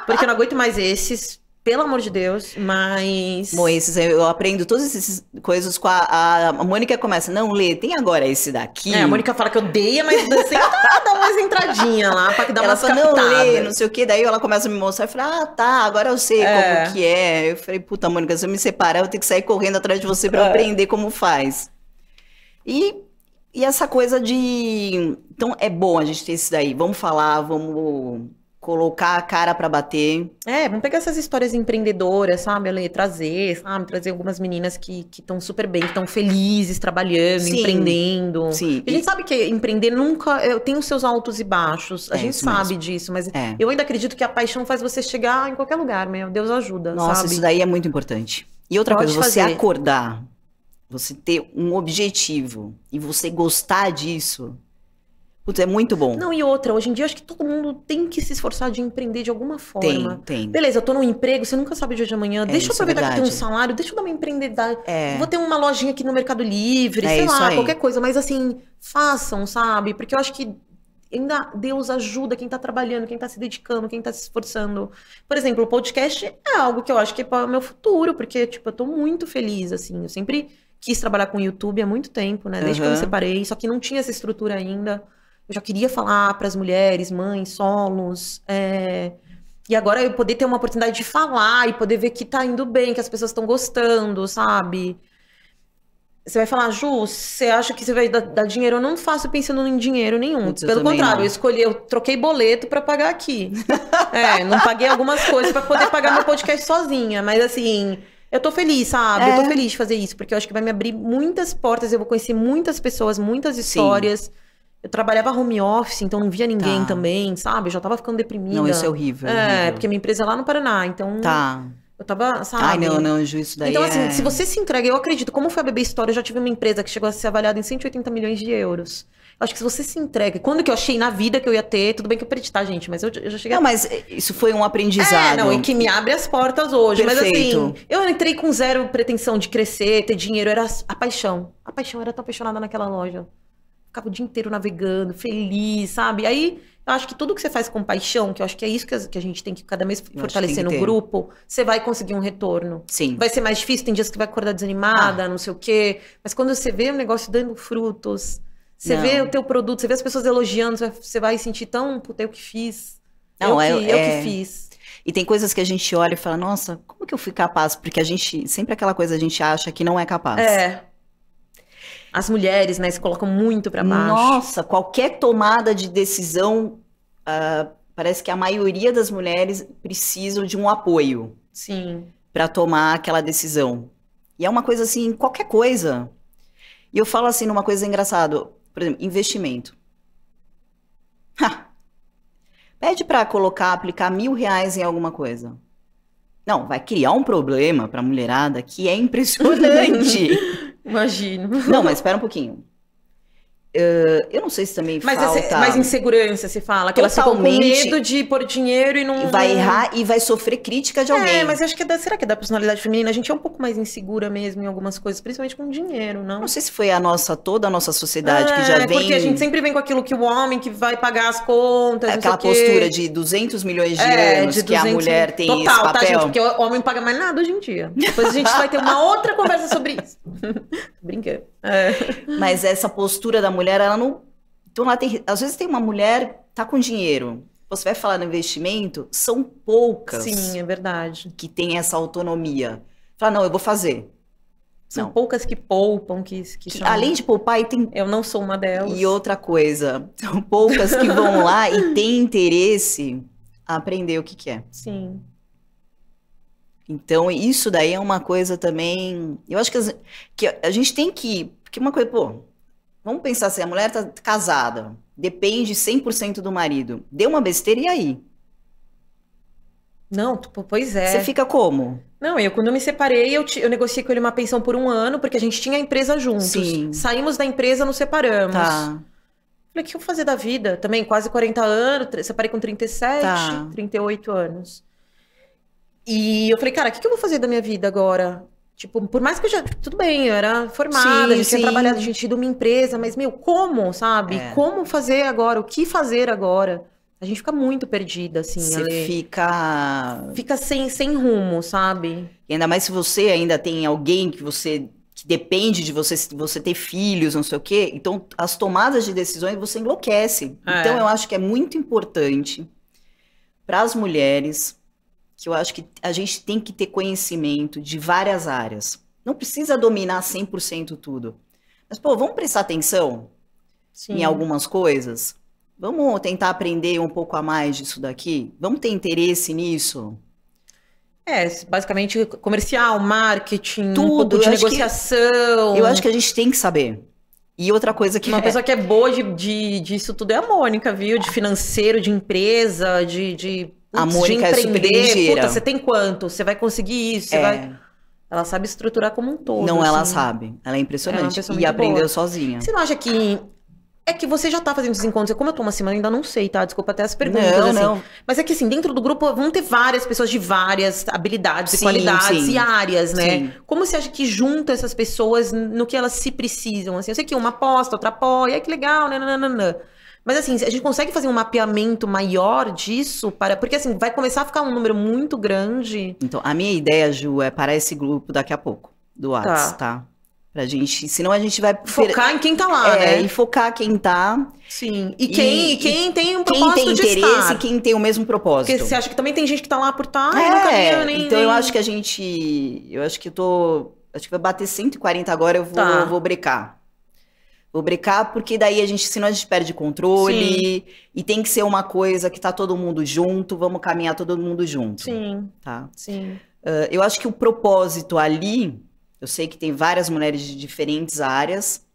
porque eu não aguento mais esses pelo amor de Deus, mas. Bom, eu aprendo todas essas coisas com a, a Mônica começa, não, Lê, tem agora esse daqui. É, a Mônica fala que odeia, mas assim, dá umas entradinha lá pra que dá ela umas fala, não, Lê, não sei o que, daí ela começa a me mostrar e fala, ah, tá, agora eu sei é. como que é. Eu falei, puta, Mônica, se eu me separar, eu tenho que sair correndo atrás de você pra é. aprender como faz. E, e essa coisa de. Então é bom a gente ter isso daí, vamos falar, vamos colocar a cara para bater. É, vamos pegar essas histórias empreendedoras, sabe, Ale? Trazer, sabe? Trazer algumas meninas que estão super bem, que estão felizes, trabalhando, sim, empreendendo. Sim. A gente e... sabe que empreender nunca... Eu tenho seus altos e baixos, a é, gente sabe mesmo. disso, mas é. eu ainda acredito que a paixão faz você chegar em qualquer lugar, meu Deus ajuda, Nossa, sabe? isso daí é muito importante. E outra Pode coisa, fazer. você acordar, você ter um objetivo e você gostar disso Putz, é muito bom. Não, e outra, hoje em dia acho que todo mundo tem que se esforçar de empreender de alguma forma. Tem, tem. Beleza, eu tô num emprego, você nunca sabe de hoje de amanhã. É, deixa eu é aproveitar é que tem um salário, deixa eu dar uma empreendedora. É. Vou ter uma lojinha aqui no Mercado Livre, é sei lá, aí. qualquer coisa. Mas assim, façam, sabe? Porque eu acho que ainda Deus ajuda quem tá trabalhando, quem tá se dedicando, quem tá se esforçando. Por exemplo, o podcast é algo que eu acho que é para o meu futuro, porque, tipo, eu tô muito feliz, assim. Eu sempre quis trabalhar com YouTube há muito tempo, né? Desde uhum. que eu me separei, só que não tinha essa estrutura ainda. Eu já queria falar para as mulheres, mães, solos. É... E agora eu poder ter uma oportunidade de falar e poder ver que tá indo bem, que as pessoas estão gostando, sabe? Você vai falar, Ju, você acha que você vai dar, dar dinheiro? Eu não faço pensando em dinheiro nenhum. Pelo contrário, não. eu escolhi, eu troquei boleto para pagar aqui. [LAUGHS] é, não paguei algumas coisas para poder pagar meu podcast sozinha, mas assim, eu tô feliz, sabe? É. Eu tô é. feliz de fazer isso, porque eu acho que vai me abrir muitas portas, eu vou conhecer muitas pessoas, muitas histórias. Sim eu trabalhava home office, então não via ninguém tá. também, sabe? Eu já tava ficando deprimida. Não, isso é horrível. É, é, horrível. porque minha empresa é lá no Paraná, então. Tá. Eu tava, sabe? Ai, não, não, Ju, isso daí. Então, assim, é... se você se entrega, eu acredito, como foi a Bebê História, eu já tive uma empresa que chegou a ser avaliada em 180 milhões de euros. Eu acho que se você se entrega, quando que eu achei na vida que eu ia ter, tudo bem que eu acreditar, tá, gente, mas eu, eu já cheguei. Não, a... mas isso foi um aprendizado. É, não, e que me abre as portas hoje. Perfeito. Mas assim, eu entrei com zero pretensão de crescer, ter dinheiro, era a paixão. A paixão era tão apaixonada naquela loja ficava o dia inteiro navegando, feliz, sabe? Aí eu acho que tudo que você faz com paixão, que eu acho que é isso que a gente tem que cada mês fortalecer no grupo, você vai conseguir um retorno. Sim. Vai ser mais difícil, tem dias que vai acordar desanimada, ah. não sei o quê. Mas quando você vê um negócio dando frutos, você não. vê o teu produto, você vê as pessoas elogiando, você vai sentir tão, puta, eu que fiz. Não, eu, é, eu que é. fiz. E tem coisas que a gente olha e fala, nossa, como que eu fui capaz? Porque a gente, sempre aquela coisa a gente acha que não é capaz. É. As mulheres, né, se colocam muito para baixo. Nossa, qualquer tomada de decisão, uh, parece que a maioria das mulheres precisam de um apoio. Sim. Para tomar aquela decisão. E é uma coisa assim, qualquer coisa. E eu falo assim, numa coisa engraçada, por exemplo, investimento. Ha! Pede para colocar, aplicar mil reais em alguma coisa. Não, vai criar um problema para mulherada que é [LAUGHS] impressionante. Imagino. Não, mas espera um pouquinho. Uh, eu não sei se também mas falta... Esse, mas insegurança se fala, que Totalmente, elas ficam com medo de pôr dinheiro e não... Vai errar e vai sofrer crítica de é, alguém. É, mas acho que é da, será que é da personalidade feminina? A gente é um pouco mais insegura mesmo em algumas coisas, principalmente com dinheiro, não? Não sei se foi a nossa, toda a nossa sociedade é, que já vem... É, porque a gente sempre vem com aquilo que o homem que vai pagar as contas, Aquela postura de 200 milhões de é, anos de 200... que a mulher tem Total, esse papel. Tá, gente? Porque o homem paga mais nada hoje em dia. Depois a gente vai ter uma [LAUGHS] outra conversa sobre isso. [LAUGHS] Brincando. É. Mas essa postura da mulher, ela não. Então, ela tem... às vezes tem uma mulher tá com dinheiro. Você vai falar no investimento, são poucas. Sim, é verdade. Que tem essa autonomia. Fala, não, eu vou fazer. São não. poucas que poupam, que, que, que Além de poupar, e tem. Eu não sou uma delas. E outra coisa, são poucas que vão lá e têm interesse a aprender o que, que é. Sim. Então, isso daí é uma coisa também. Eu acho que, as, que a gente tem que. Porque uma coisa, pô, vamos pensar assim: a mulher tá casada, depende 100% do marido. Deu uma besteira, e aí? Não, pois é. Você fica como? Não, eu quando me separei, eu, eu negociei com ele uma pensão por um ano, porque a gente tinha a empresa juntos. Sim. Saímos da empresa, nos separamos. Tá. Falei, o que eu vou fazer da vida? Também quase 40 anos, separei com 37, tá. 38 anos. E eu falei, cara, o que, que eu vou fazer da minha vida agora? Tipo, por mais que eu já. Tudo bem, eu era formada, sim, a gente sim. tinha trabalhado, a gente tinha uma empresa, mas, meu, como, sabe? É. Como fazer agora? O que fazer agora? A gente fica muito perdida, assim. Você Ale. fica. Fica sem, sem rumo, sabe? E ainda mais se você ainda tem alguém que você. que depende de você, se você ter filhos, não sei o quê. Então, as tomadas de decisões você enlouquece. É. Então, eu acho que é muito importante para as mulheres que eu acho que a gente tem que ter conhecimento de várias áreas. Não precisa dominar 100% tudo. Mas, pô, vamos prestar atenção Sim. em algumas coisas? Vamos tentar aprender um pouco a mais disso daqui? Vamos ter interesse nisso? É, basicamente comercial, marketing, tudo, um de eu negociação. Que, eu acho que a gente tem que saber. E outra coisa que. Uma é... pessoa que é boa de, de, disso tudo é a Mônica, viu? De financeiro, de empresa, de, de a Mônica de é empreender, é puta, você tem quanto? Você vai conseguir isso? É. Vai... Ela sabe estruturar como um todo. Não, assim. ela sabe. Ela é impressionante. É e aprendeu boa. sozinha. Você não acha que é que você já tá fazendo esses encontros. Como eu tô uma semana, ainda não sei, tá? Desculpa até as perguntas. Não, assim. não. Mas é que, assim, dentro do grupo vão ter várias pessoas de várias habilidades, sim, qualidades sim. e áreas, né? Sim. Como você acha que junta essas pessoas no que elas se precisam? Assim, eu sei que uma aposta, outra apoia, que legal, né? Mas assim, a gente consegue fazer um mapeamento maior disso para. Porque assim, vai começar a ficar um número muito grande. Então, a minha ideia, Ju, é parar esse grupo daqui a pouco, do WhatsApp, tá? tá? Pra gente, senão a gente vai focar em quem tá lá, é, né? E focar quem tá. Sim. E quem, e, quem tem um propósito quem tem interesse, quem tem o mesmo propósito. Porque você acha que também tem gente que tá lá por tá, é, viu, nem, Então nem... eu acho que a gente, eu acho que eu tô, acho que vai bater 140 agora, eu vou, tá. eu vou brecar. Lubricar, porque daí a gente, senão a gente perde controle. Sim. E tem que ser uma coisa que tá todo mundo junto, vamos caminhar todo mundo junto. Sim. Tá? Sim. Uh, eu acho que o propósito ali, eu sei que tem várias mulheres de diferentes áreas.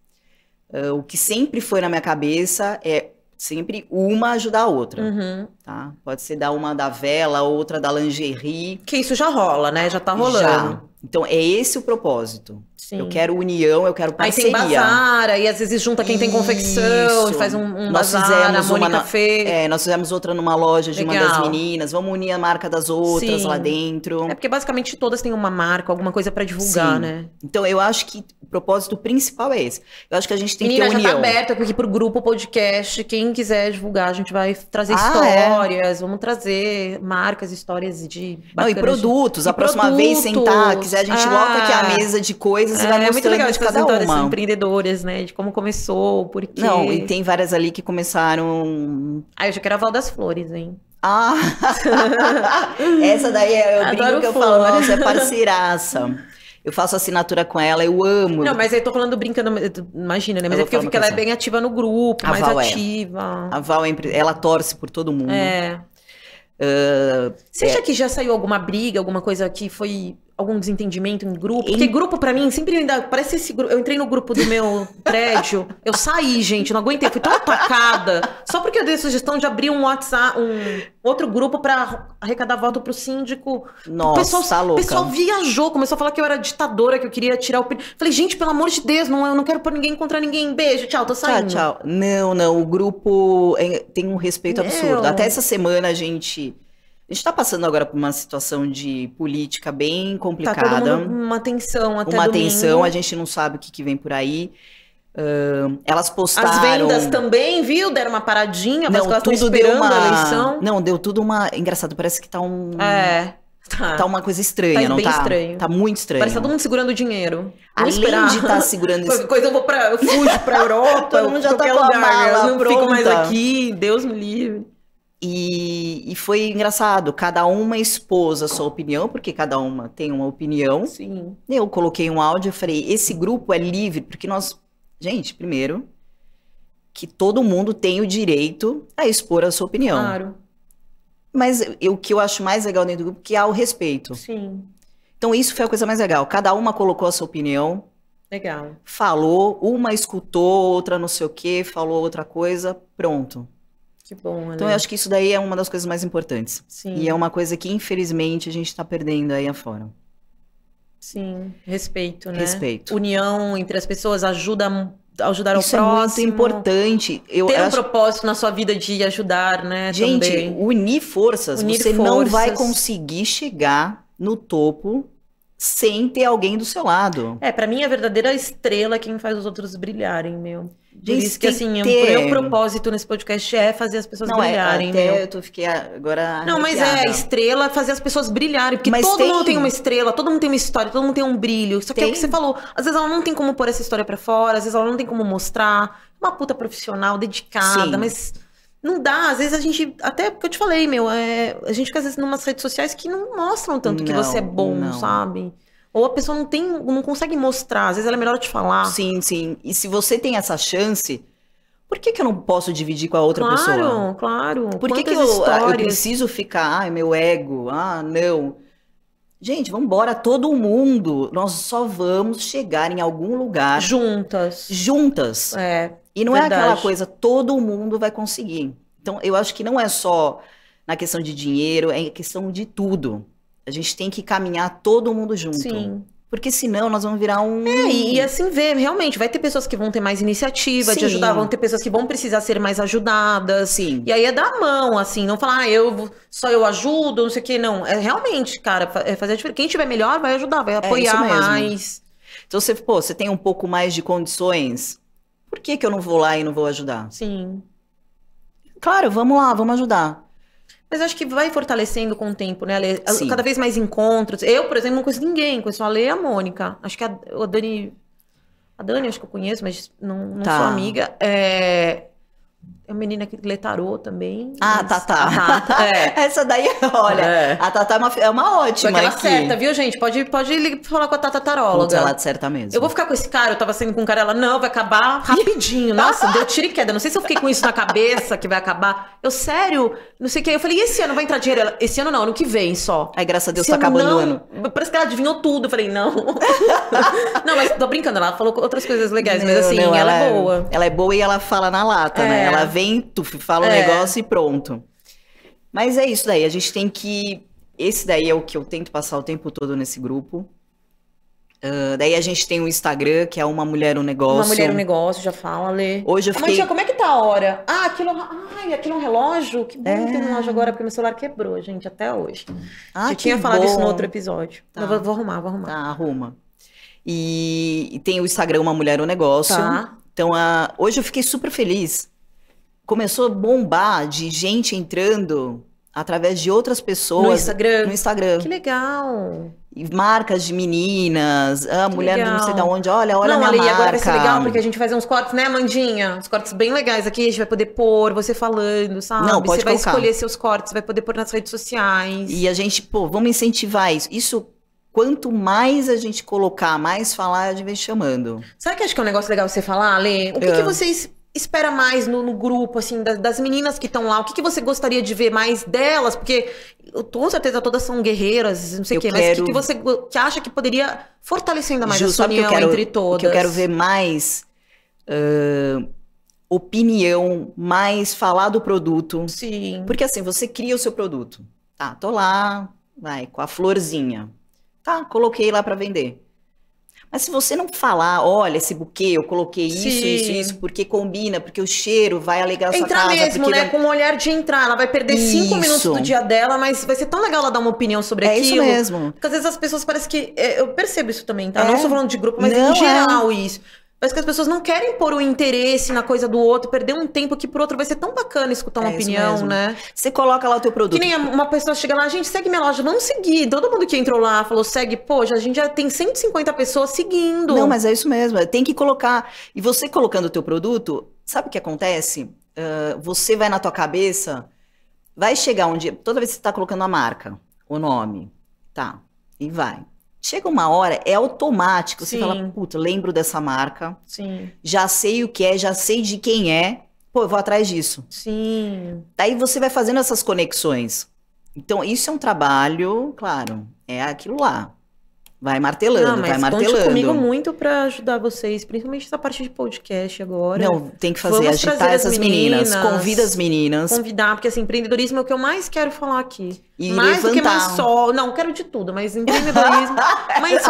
Uh, o que sempre foi na minha cabeça é sempre uma ajudar a outra, uhum. tá? Pode ser dar uma da vela, outra da lingerie. Que isso já rola, né? Já tá rolando. Já. Então é esse o propósito. Sim. Eu quero união, eu quero parceria. Aí tem bazar, aí às vezes junta quem tem confecção, faz um, um nós bazar, fizemos a Mônica uma, fez. É, nós fizemos outra numa loja de Legal. uma das meninas, vamos unir a marca das outras Sim. lá dentro. É porque basicamente todas têm uma marca, alguma coisa para divulgar, Sim. né? Então eu acho que o propósito principal é esse. Eu acho que a gente tem Menina, que ter união. já tá aberta aqui pro grupo podcast, quem quiser divulgar, a gente vai trazer ah, é? histórias, é? vamos trazer marcas, histórias de Não, e produtos, de... a e próxima produtos. vez sentar, quiser a gente ah. aqui a ah. mesa de coisas é, vai é muito legal de tipo, cada histórias empreendedoras, né? De como começou, por quê. Não, e tem várias ali que começaram. Ah, eu já quero a Val das Flores, hein? Ah! [LAUGHS] Essa daí é o brinco que eu falo, nossa, é [LAUGHS] parceiraça. Eu faço assinatura com ela, eu amo. Não, mas aí eu tô falando brincando, imagina, né? Mas é porque eu vi que ela é bem ativa no grupo, a mais Val é. ativa. É. A Val, é, ela torce por todo mundo. É. Uh, Você acha é. que já saiu alguma briga, alguma coisa que foi algum desentendimento em grupo? Porque grupo, para mim, sempre ainda. Parece esse grupo. Eu entrei no grupo do meu [LAUGHS] prédio. Eu saí, gente, não aguentei. Fui tão atacada. Só porque eu dei a sugestão de abrir um WhatsApp, um outro grupo para arrecadar voto pro síndico. Nossa, o pessoal, tá louca. O pessoal viajou, começou a falar que eu era ditadora, que eu queria tirar o. Falei, gente, pelo amor de Deus, não, eu não quero por ninguém encontrar ninguém. Beijo, tchau, tô saindo. Tchau, tchau. Não, não. O grupo é, tem um respeito absurdo. Meu. Até essa semana a gente a gente está passando agora por uma situação de política bem tá complicada. Tá uma tensão até Uma domingo. tensão, a gente não sabe o que, que vem por aí. Uh, elas postaram. As vendas também, viu? Deram uma paradinha, não, mas tudo deu uma... a eleição. Não, deu tudo uma. Engraçado, parece que tá um. É. Tá. tá uma coisa estranha, tá não bem tá? Estranho. Tá muito estranho. Parece tá todo mundo segurando dinheiro. Não Além esperar. de estar tá segurando isso. [LAUGHS] coisa eu vou pra. Eu fujo pra [LAUGHS] Europa. todo mundo já tá com lugar, a mala, eu não pronta. fico mais aqui, Deus me livre. E, e, foi engraçado, cada uma expôs a sua opinião, porque cada uma tem uma opinião. Sim. Eu coloquei um áudio e falei: esse grupo é livre, porque nós. Gente, primeiro, que todo mundo tem o direito a expor a sua opinião. Claro. Mas eu, o que eu acho mais legal dentro do grupo é que há o respeito. Sim. Então, isso foi a coisa mais legal. Cada uma colocou a sua opinião. Legal. Falou, uma escutou, outra não sei o quê, falou outra coisa, pronto. Que bom, né? Então eu acho que isso daí é uma das coisas mais importantes. Sim. E é uma coisa que, infelizmente, a gente está perdendo aí afora. Sim, respeito, né? Respeito. União entre as pessoas ajuda a ajudar Isso o próximo. Isso é muito importante. Eu Ter um acho... propósito na sua vida de ajudar, né? Gente, também. unir forças. Unir você forças. não vai conseguir chegar no topo sem ter alguém do seu lado. É, para mim a verdadeira estrela é quem faz os outros brilharem, meu. Por isso que, assim, o meu propósito nesse podcast é fazer as pessoas não, é, brilharem. É, até meu. eu fiquei agora. Não, mas é é estrela fazer as pessoas brilharem. Porque mas todo tem... mundo tem uma estrela, todo mundo tem uma história, todo mundo tem um brilho. Só que tem. é o que você falou. Às vezes ela não tem como pôr essa história para fora, às vezes ela não tem como mostrar. Uma puta profissional, dedicada, Sim. mas não dá, às vezes a gente, até porque eu te falei, meu, é, a gente fica às vezes numas redes sociais que não mostram tanto não, que você é bom, não. sabe? Ou a pessoa não tem, não consegue mostrar, às vezes ela é melhor te falar. Sim, sim. E se você tem essa chance, por que, que eu não posso dividir com a outra claro, pessoa? Claro, claro. Por que, Quantas que eu, ah, eu, preciso ficar, ai, meu ego, ah, não. Gente, vamos embora todo mundo. Nós só vamos chegar em algum lugar juntas. Juntas. É. E não verdade. é aquela coisa todo mundo vai conseguir. Então, eu acho que não é só na questão de dinheiro, é questão de tudo. A gente tem que caminhar todo mundo junto. Sim. Porque senão nós vamos virar um. É, e, e assim ver, realmente, vai ter pessoas que vão ter mais iniciativa Sim. de ajudar, vão ter pessoas que vão precisar ser mais ajudadas. Sim. E aí é dar mão, assim, não falar, ah, eu só eu ajudo, não sei o quê. Não. É realmente, cara, é fazer a diferença. Quem tiver melhor vai ajudar, vai é, apoiar mais. Então você, pô, você tem um pouco mais de condições. Por que, que eu não vou lá e não vou ajudar? Sim. Claro, vamos lá, vamos ajudar. Mas acho que vai fortalecendo com o tempo, né, Ale? Cada vez mais encontros. Eu, por exemplo, não conheço ninguém, conheço a Ale e a Mônica. Acho que a, a Dani. A Dani, acho que eu conheço, mas não, não tá. sou amiga. É, é uma menina que lê tarô também. Ah, mas... Tatá. tá. tá. Ah, tá. [LAUGHS] É. Essa daí, [LAUGHS] olha, é. a Tatá é uma, é uma ótima. Só que ela acerta, viu, gente? Pode, pode falar com a Tata Taróloga. Putz, ela acerta mesmo. Eu vou ficar com esse cara, eu tava saindo com um cara, ela, não, vai acabar [LAUGHS] rapidinho. Nossa, deu tiro e queda. Não sei se eu fiquei com isso na cabeça que vai acabar. Eu, sério, não sei o que. Eu falei, e esse ano vai entrar dinheiro? Ela, esse ano não, ano que vem só. Aí, graças a Deus, esse tá acabando não. o ano. Parece que ela adivinhou tudo. Eu falei, não. não, mas tô brincando, ela falou outras coisas legais, não, mas assim, não, ela, é ela, é boa. Ela é boa e ela fala na lata, né? é. né? Ela vem, tu fala o é. um negócio e pronto. Mas é isso daí, a gente tem que. Esse daí é o que eu tento passar o tempo todo nesse grupo. Uh, daí a gente tem o Instagram, que é uma mulher um negócio. Uma mulher um negócio, já fala, Lê. Hoje eu fiquei... Mas tia, como é que tá a hora? Ah, aquilo, ai, aquilo é um relógio? Que bom é... tem um é. relógio agora, porque meu celular quebrou, gente, até hoje. Ah, eu tinha falado bom. isso no outro episódio. Tá. Vou, vou, arrumar, vou arrumar. Tá, arruma. E, e tem o Instagram Uma Mulher um Negócio. Tá. Então, a... hoje eu fiquei super feliz começou a bombar de gente entrando através de outras pessoas. No Instagram. No Instagram. Que legal. E marcas de meninas, a mulher legal. não sei de onde, olha, olha não, a minha olha, marca. agora vai ser legal porque a gente faz fazer uns cortes, né, Mandinha? Uns cortes bem legais aqui, a gente vai poder pôr você falando, sabe? Não, pode você colocar. vai escolher seus cortes, vai poder pôr nas redes sociais. E a gente, pô, vamos incentivar isso. Isso quanto mais a gente colocar, mais falar, a gente vem chamando. Sabe que acho que é um negócio legal você falar, Ale? O que, é. que ah. vocês espera mais no, no grupo, assim, das, das meninas que estão lá? O que, que você gostaria de ver mais delas? Porque eu com certeza todas são guerreiras, não sei o quê, quero... mas o que, que, você que acha que poderia fortalecer ainda mais Ju, essa união que quero, entre todas? O que eu quero ver mais uh, opinião, mais falar do produto. Sim. Porque assim, você cria o seu produto. Tá, tô lá, vai, com a florzinha. Tá, coloquei lá para vender. Mas se você não falar, olha, esse buquê, eu coloquei Sim. isso, isso, isso, porque combina, porque o cheiro vai alegrar a entrar sua casa. Entrar mesmo, né? Com o um olhar de entrar. Ela vai perder isso. cinco minutos do dia dela, mas vai ser tão legal ela dar uma opinião sobre é aquilo. É isso mesmo. Porque às vezes as pessoas parecem que... É, eu percebo isso também, tá? É. Não estou falando de grupo, mas não em é. geral é. isso. Parece que as pessoas não querem pôr o interesse na coisa do outro, perder um tempo que pro outro vai ser tão bacana escutar uma é opinião, né? Você coloca lá o teu produto. Que nem uma pessoa chega lá, gente, segue minha loja. Vamos seguir. Todo mundo que entrou lá falou, segue. Poxa, a gente já tem 150 pessoas seguindo. Não, mas é isso mesmo. É, tem que colocar. E você colocando o teu produto, sabe o que acontece? Uh, você vai na tua cabeça, vai chegar um dia... Toda vez que você tá colocando a marca, o nome, tá, e vai. Chega uma hora, é automático. Sim. Você fala, puta, lembro dessa marca. Sim. Já sei o que é, já sei de quem é. Pô, eu vou atrás disso. Sim. Daí você vai fazendo essas conexões. Então, isso é um trabalho, claro, é aquilo lá. Vai martelando, não, vai martelando. comigo muito para ajudar vocês, principalmente essa parte de podcast agora. Não, tem que fazer, Vamos agitar essas meninas, meninas, convida as meninas. Convidar, porque assim, empreendedorismo é o que eu mais quero falar aqui. E mais levantar. do que Mansol. Não, quero de tudo, mas empreendedorismo, [LAUGHS]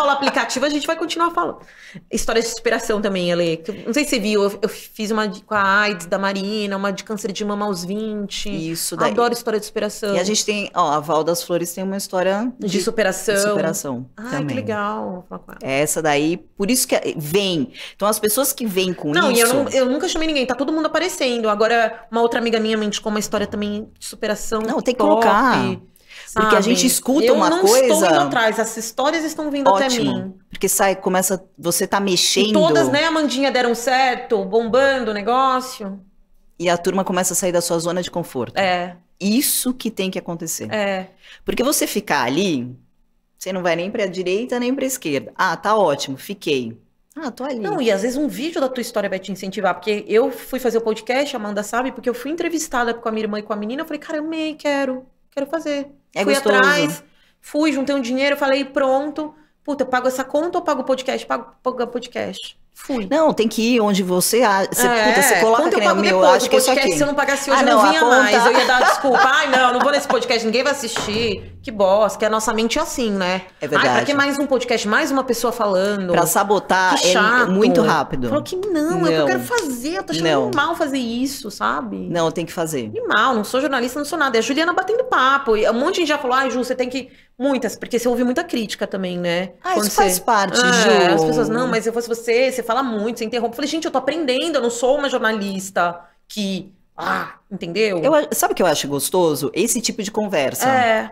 o aplicativo, a gente vai continuar falando. Histórias de superação também, Ale. Não sei se você viu, eu, eu fiz uma de, com a AIDS da Marina, uma de câncer de mama aos 20. Isso daí. Adoro história de superação. E a gente tem, ó, a Val das Flores tem uma história de, de superação. De superação Ai, também legal, falar com ela. É essa daí, por isso que é, vem. Então as pessoas que vêm com não, isso. Eu não, eu nunca chamei ninguém, tá todo mundo aparecendo. Agora, uma outra amiga minha me indicou uma história também de superação. Não, tem que top, colocar. Sabe? Porque a gente escuta eu uma coisa. Eu não estou indo atrás, As histórias estão vindo Ótimo, até mim. Porque sai, começa, você tá mexendo. E todas, né, Amandinha, deram certo, bombando o negócio. E a turma começa a sair da sua zona de conforto. É. Isso que tem que acontecer. É. Porque você ficar ali, você não vai nem para a direita nem para a esquerda. Ah, tá ótimo, fiquei. Ah, tô ali. Não, e às vezes um vídeo da tua história vai te incentivar, porque eu fui fazer o podcast, Amanda sabe, porque eu fui entrevistada com a minha irmã e com a menina, eu falei, cara, eu amei, quero, quero fazer. É fui gostoso. atrás, fui, juntei um dinheiro, falei, pronto, puta, eu pago essa conta ou pago o podcast? Pago, pago o podcast. Fui. Não, tem que ir onde você. Ah, você, é, puta, você coloca que nem o meu, acho que é podcast, aqui. Se eu não pagasse hoje, ah, não, eu não vinha conta... mais. Eu ia dar [LAUGHS] desculpa. Ai, não, não vou nesse podcast, ninguém vai assistir. Que bosta, que é a nossa mente é assim, né? É verdade. Ai, pra que mais um podcast, mais uma pessoa falando? Pra sabotar é muito rápido. Falou que não, não, é o que eu quero fazer. Eu tô achando não. mal fazer isso, sabe? Não, tem que fazer. E mal, não sou jornalista, não sou nada. É a Juliana batendo papo. Um monte de gente já falou, ai, Ju, você tem que Muitas, porque você ouve muita crítica também, né? Ah, Quando isso você... faz parte, ah, Ju. As pessoas, não, mas se fosse você, você fala muito, você interrompe. Eu falei, gente, eu tô aprendendo, eu não sou uma jornalista que. Ah, entendeu? Eu, sabe o que eu acho gostoso? Esse tipo de conversa. É.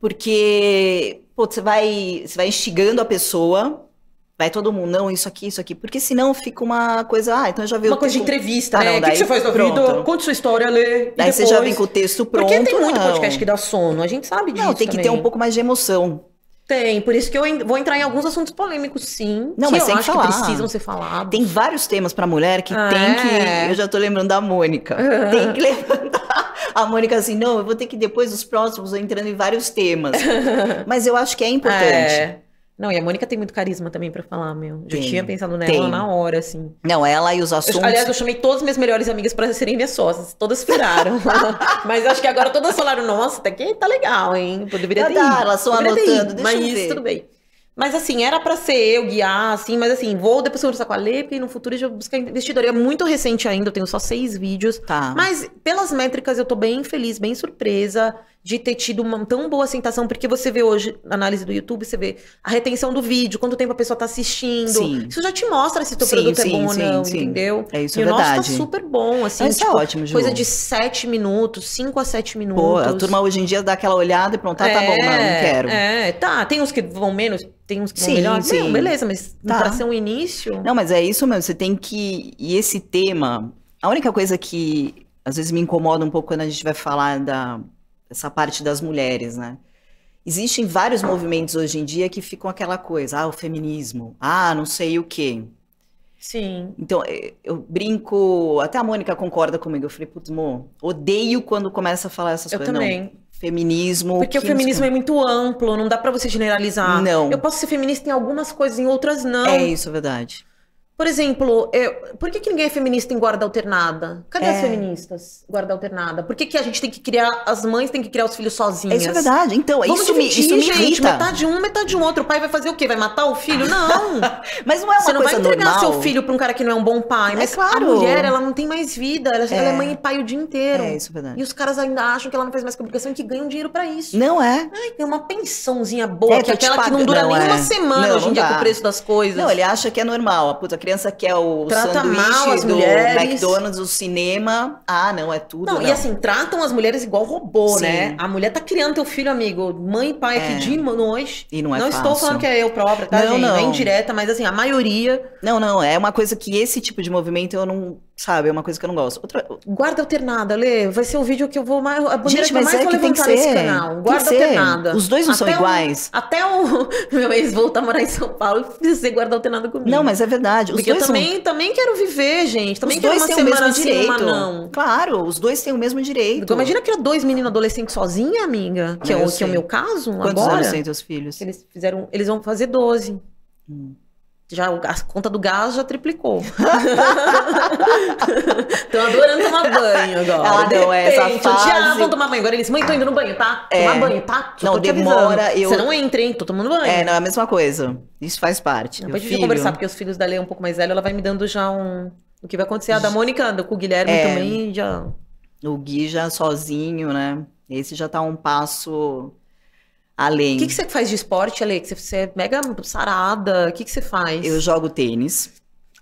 Porque pô, você vai, você vai instigando a pessoa Vai todo mundo, não, isso aqui, isso aqui. Porque senão fica uma coisa, ah, então já vi Uma coisa de entrevista, ah, né? Não, o que, daí, que você faz da vida? Conte sua história, lê. Daí depois... você já vem com o texto pronto. Porque tem muito não. podcast que dá sono, a gente sabe disso. Não, tem que também. ter um pouco mais de emoção. Tem, por isso que eu vou entrar em alguns assuntos polêmicos, sim. Não, mas eu acho falar. que precisam ser falados. Tem vários temas pra mulher que ah, tem que. É. Eu já tô lembrando da Mônica. [LAUGHS] Tem que levantar. A Mônica assim, não, eu vou ter que depois dos próximos entrando em vários temas. [LAUGHS] mas eu acho que é importante. É. Não, e a Mônica tem muito carisma também para falar, meu. Já tinha pensado nela tem. na hora, assim. Não, ela e os assuntos. Eu, aliás, eu chamei todas as minhas melhores amigas para serem minhas sócias. Todas firaram. [LAUGHS] mas acho que agora todas falaram, nossa, até que tá legal, hein? Eu tá deveria ter. Dá, elas estão anotando, ir, Mas tudo bem. Mas assim, era para ser eu guiar, assim, mas assim, vou depois conversar com a Lê, porque no futuro eu vou buscar investidor. E é muito recente ainda, eu tenho só seis vídeos. Tá. Mas pelas métricas eu tô bem feliz, bem surpresa de ter tido uma tão boa sensação, porque você vê hoje na análise do YouTube, você vê a retenção do vídeo, quanto tempo a pessoa está assistindo. Sim. Isso já te mostra se teu sim, produto é sim, é bom ou não, entendeu? É isso, e é o verdade. nosso tá super bom, assim. É tipo, é ótimo, Ju. Coisa de sete minutos, cinco a sete minutos. Pô, a turma hoje em dia dá aquela olhada e pronto, ah, é, tá bom, não, não é, quero. É, tá, tem uns que vão menos, tem uns que sim, vão melhor. Sim. Não, beleza, mas tá. pra ser um início... Não, mas é isso mesmo, você tem que... E esse tema, a única coisa que às vezes me incomoda um pouco quando a gente vai falar da essa parte das mulheres, né? Existem vários movimentos hoje em dia que ficam aquela coisa, ah, o feminismo, ah, não sei o quê. Sim. Então, eh, eu brinco, até a Mônica concorda comigo, eu falei, putz, Mo, odeio quando começa a falar essas eu coisas. Eu também. Não, feminismo... Porque o feminismo é muito amplo, não dá para você generalizar. Não. Eu posso ser feminista em algumas coisas, em outras não. É isso, é verdade. Por exemplo, eu, é, por que, que ninguém é feminista em guarda alternada? Cadê é. as feministas guarda alternada? Por que, que a gente tem que criar, as mães têm que criar os filhos sozinhas? Isso é verdade. Então, Vamos isso, dividir, me, isso me gente, irrita. Metade um, metade um outro. O pai vai fazer o quê? Vai matar o filho? Não. [LAUGHS] mas não é uma coisa Você não vai entregar normal. seu filho para um cara que não é um bom pai. É mas é claro. a mulher, ela não tem mais vida. Ela é. ela é. mãe e pai o dia inteiro. É, isso é verdade. E os caras ainda acham que ela não faz mais que e que ganham dinheiro para isso. Não é. Ai, tem uma pensãozinha boa, é, que, tá é aquela que não dura não, nem uma semana não, hoje em dia com o preço das coisas. Não, ele acha que é normal. A ah, puta criança quer é o Trata sanduíche do mulheres. McDonald's, o cinema. Ah, não, é tudo. Não, não, e assim, tratam as mulheres igual robô, né? Sim. né? A mulher tá criando teu filho, amigo. Mãe e pai é. aqui de noite. E não é Não fácil. estou falando que é eu própria, tá, não, gente? Não. É indireta, mas assim, a maioria. Não, não, é uma coisa que esse tipo de movimento eu não. Sabe, é uma coisa que eu não gosto. Outra... Guarda alternada, Lê. Vai ser o vídeo que eu vou mais. A Gente, mas mais é vou que tem que ser. canal. Guarda alternada. Os dois não até são iguais. até o [LAUGHS] meu ex voltar a morar em São Paulo, e ser guarda alternada comigo. Não, mas é verdade. Porque eu também, são... também quero viver, gente. Também os quero dois uma têm o mesmo direito. não. Claro, os dois têm o mesmo direito. Imagina criar dois meninos adolescentes sozinha, amiga. Que, é, o, que é o meu caso Quantos agora. Quantos anos têm teus filhos? Eles fizeram... Eles vão fazer 12. Hum já a conta do gás já triplicou. Estão [LAUGHS] adorando tomar banho agora. Ah, não, é essa fase. Odiavam tomar banho. Agora eles, mãe, tô indo no banho, tá? É. Tomar banho, tá? Só não, demora. Eu... Você não entra, hein? Tô tomando banho. É, não, é a mesma coisa. Isso faz parte. Depois de conversar, porque os filhos da Leia é um pouco mais velha, ela vai me dando já um... O que vai acontecer? A da Mônica anda com o Guilherme é. também já... O Gui já sozinho, né? Esse já tá um passo além. O que, que você faz de esporte, Ale? Que você é mega sarada. O que, que você faz? Eu jogo tênis.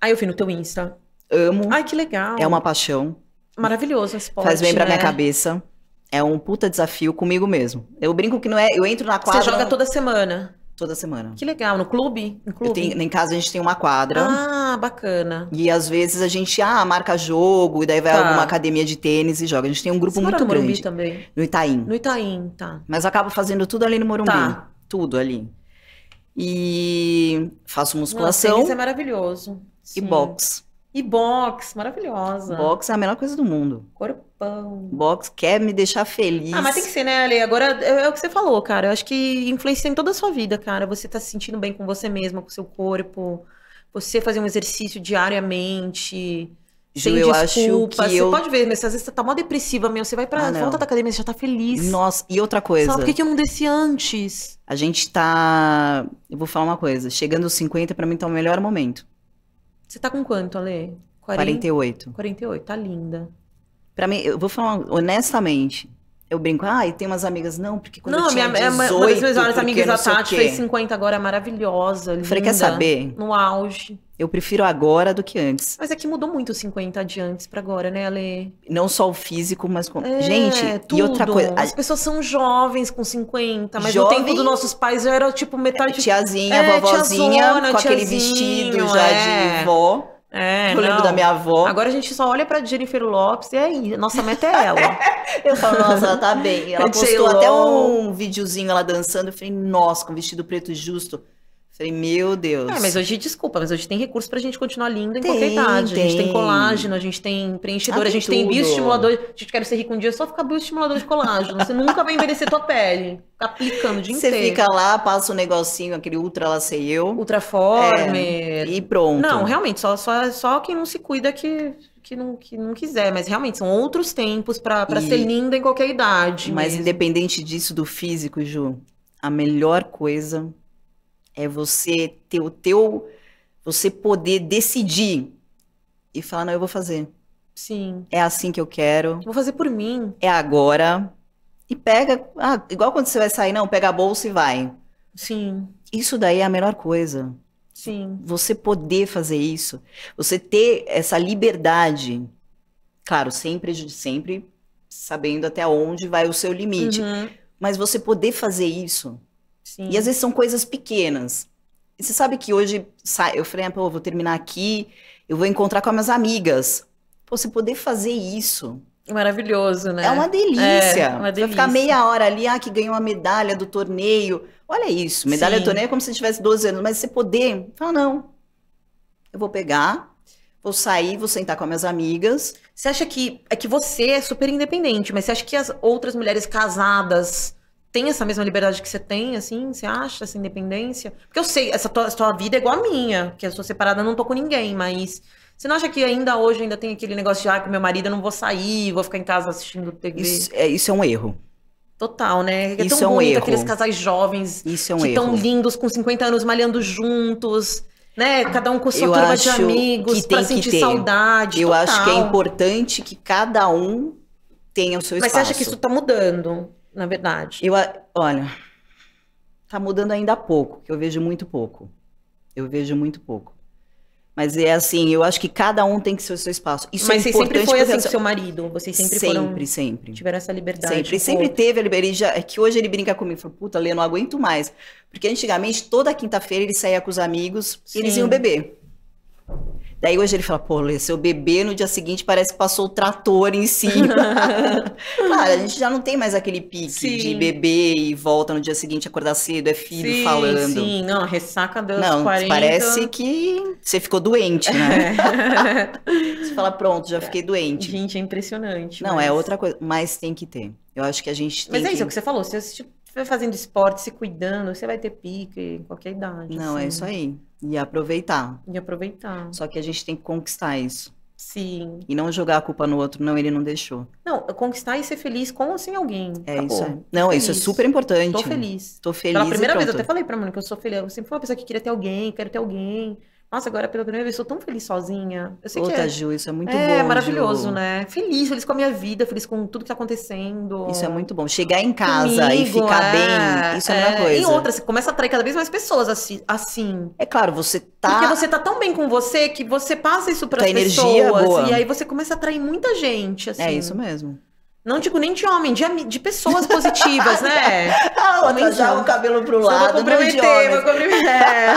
Aí ah, eu vi no teu Insta. Amo. Ai, que legal. É uma paixão. Maravilhoso esse esporte. Faz bem pra né? minha cabeça. É um puta desafio comigo mesmo. Eu brinco que não é. Eu entro na quadra. Você joga toda semana toda semana. Que legal, no clube? No clube? Tenho, em casa a gente tem uma quadra. Ah, bacana. E às vezes a gente, ah, marca jogo, e daí vai tá. alguma academia de tênis e joga. A gente tem um grupo Você muito mora no Morumbi também? No Itaim. No Itaim, tá. Mas acaba fazendo tudo ali no Morumbi. Tá. Tudo ali. E faço musculação. Não, tênis é maravilhoso. E boxe. E box, maravilhosa. Box é a melhor coisa do mundo. Corpão. Box quer me deixar feliz. Ah, mas tem que ser, né, Ale? Agora é, é o que você falou, cara. Eu acho que influencia em toda a sua vida, cara. Você tá se sentindo bem com você mesma, com seu corpo. Você fazer um exercício diariamente. Ju, sem eu desculpa. Acho que você eu... pode ver, mas às vezes você tá mó depressiva mesmo. Você vai pra ah, volta da academia, você já tá feliz. Nossa, e outra coisa. Só por que eu não desci antes? A gente tá. Eu vou falar uma coisa. Chegando aos 50, pra mim tá o melhor momento. Você tá com quanto, Ale? 40... 48. 48, tá linda. Pra mim, eu vou falar honestamente, eu brinco, ah, e tem umas amigas, não, porque quando não, eu tinha é, minha, 18, uma das minhas melhores amigas da Tati fez 50 agora, maravilhosa, linda. Falei, quer saber? No auge. Eu prefiro agora do que antes. Mas é que mudou muito 50 de antes para agora, né, Ale? Não só o físico, mas... Com... É, Gente, tudo. e outra coisa... As pessoas são jovens com 50, mas Jovem... no tempo dos nossos pais eu era, tipo, metade... tiazinha, é, vovozinha, tiazona, com tiazinho, aquele vestido já de é. vó. É, eu não. lembro da minha avó. Agora a gente só olha pra Jennifer Lopes e é aí, nossa meta é ela. [LAUGHS] eu falo, nossa, ela tá bem. Ela [LAUGHS] postou até um videozinho ela dançando. Eu falei, nossa, com vestido preto justo. Falei, meu Deus. É, mas hoje, desculpa, mas hoje tem recurso pra gente continuar linda em tem, qualquer idade. Tem. A gente tem colágeno, a gente tem preenchidor, ah, a gente tem bioestimulador. A gente quer ser rico um dia, só ficar bioestimulador de colágeno. Você nunca vai envelhecer tua pele. Fica aplicando o dia Você inteiro. fica lá, passa um negocinho, aquele ultra lá sei eu. Ultraformer. É, e pronto. Não, realmente, só, só, só quem não se cuida que que não, que não quiser, mas realmente são outros tempos para e... ser linda em qualquer idade. Mas mesmo. independente disso do físico, Ju, a melhor coisa é você ter o teu. Você poder decidir e falar, não, eu vou fazer. Sim. É assim que eu quero. Vou fazer por mim. É agora. E pega. Ah, igual quando você vai sair, não, pega a bolsa e vai. Sim. Isso daí é a melhor coisa. Sim. Você poder fazer isso. Você ter essa liberdade. Claro, sempre, sempre sabendo até onde vai o seu limite. Uhum. Mas você poder fazer isso Sim. E às vezes são coisas pequenas. E você sabe que hoje eu falei, ah, pô, vou terminar aqui, eu vou encontrar com as minhas amigas. Pô, você poder fazer isso. Maravilhoso, né? É uma delícia. É, uma delícia. Vai ficar meia hora ali, ah, que ganhou uma medalha do torneio. Olha isso, medalha Sim. do torneio é como se tivesse 12 anos, mas você poder, fala, não. Eu vou pegar, vou sair, vou sentar com as minhas amigas. Você acha que. É que você é super independente, mas você acha que as outras mulheres casadas tem essa mesma liberdade que você tem, assim? Você acha essa independência? Porque eu sei, essa tua, tua vida é igual à minha, que eu sou separada, não tô com ninguém, mas você não acha que ainda hoje ainda tem aquele negócio de, ah, com meu marido eu não vou sair, vou ficar em casa assistindo TV? Isso é, isso é um erro. Total, né? É isso tão é um erro. aqueles casais jovens isso é um que estão lindos, com 50 anos, malhando juntos, né? Cada um com sua eu turma de amigos, pra sentir ter. saudade. Eu total. acho que é importante que cada um tenha o seu mas espaço. Mas você acha que isso tá mudando? na verdade? Eu, olha, tá mudando ainda pouco, que eu vejo muito pouco. Eu vejo muito pouco. Mas é assim, eu acho que cada um tem que ser o seu espaço. Isso Mas é você sempre foi assim com assim, seu marido? Vocês sempre Sempre, foram, sempre. Tiveram essa liberdade? Sempre, sempre teve a liberdade. Já, é que hoje ele brinca comigo, fala, puta, Lê, não aguento mais. Porque antigamente, toda quinta-feira ele saía com os amigos e eles iam beber. Daí hoje ele fala, pô, seu bebê no dia seguinte parece que passou o trator em cima. [LAUGHS] claro, a gente já não tem mais aquele pique sim. de bebê e volta no dia seguinte, acordar cedo, é filho sim, falando. Sim, não, ressaca dos não, 40. parece que você ficou doente, né? É. [LAUGHS] você fala, pronto, já fiquei doente. Gente, é impressionante. Não, é mas... é outra coisa, mas tem que ter. Eu acho que a gente tem Mas é isso que... que você falou, você assistiu estiver fazendo esporte, se cuidando, você vai ter pique em qualquer idade. Não, é assim. é isso aí. E aproveitar. E aproveitar. Só que a gente tem que conquistar isso. Sim. E não jogar a culpa no outro, não, ele não deixou. Não, conquistar e ser feliz com ou sem alguém. É isso. É. Não, feliz. isso é super importante. Tô feliz. Tô feliz. Pela primeira vez, eu até falei pra mim que eu sou feliz. Eu sempre fui uma pessoa que queria ter alguém, quero ter alguém. Nossa, agora pela primeira vez sou tão feliz sozinha. Eu sei Outra, que é. Ju, isso é muito é, bom. É maravilhoso, Ju. né? Feliz, feliz com a minha vida, feliz com tudo que tá acontecendo. Isso é muito bom. Chegar em casa Comigo, e ficar é, bem, isso é, é uma coisa. E outra, você começa a atrair cada vez mais pessoas assim. É claro, você tá. Porque você tá tão bem com você que você passa isso para as é pessoas. Energia boa. E aí você começa a atrair muita gente, assim. É isso mesmo. Não digo nem de homem, de, de pessoas positivas, né? [LAUGHS] ah, já o cabelo pro lado, vou comprometer, vou [LAUGHS] comprometer. É.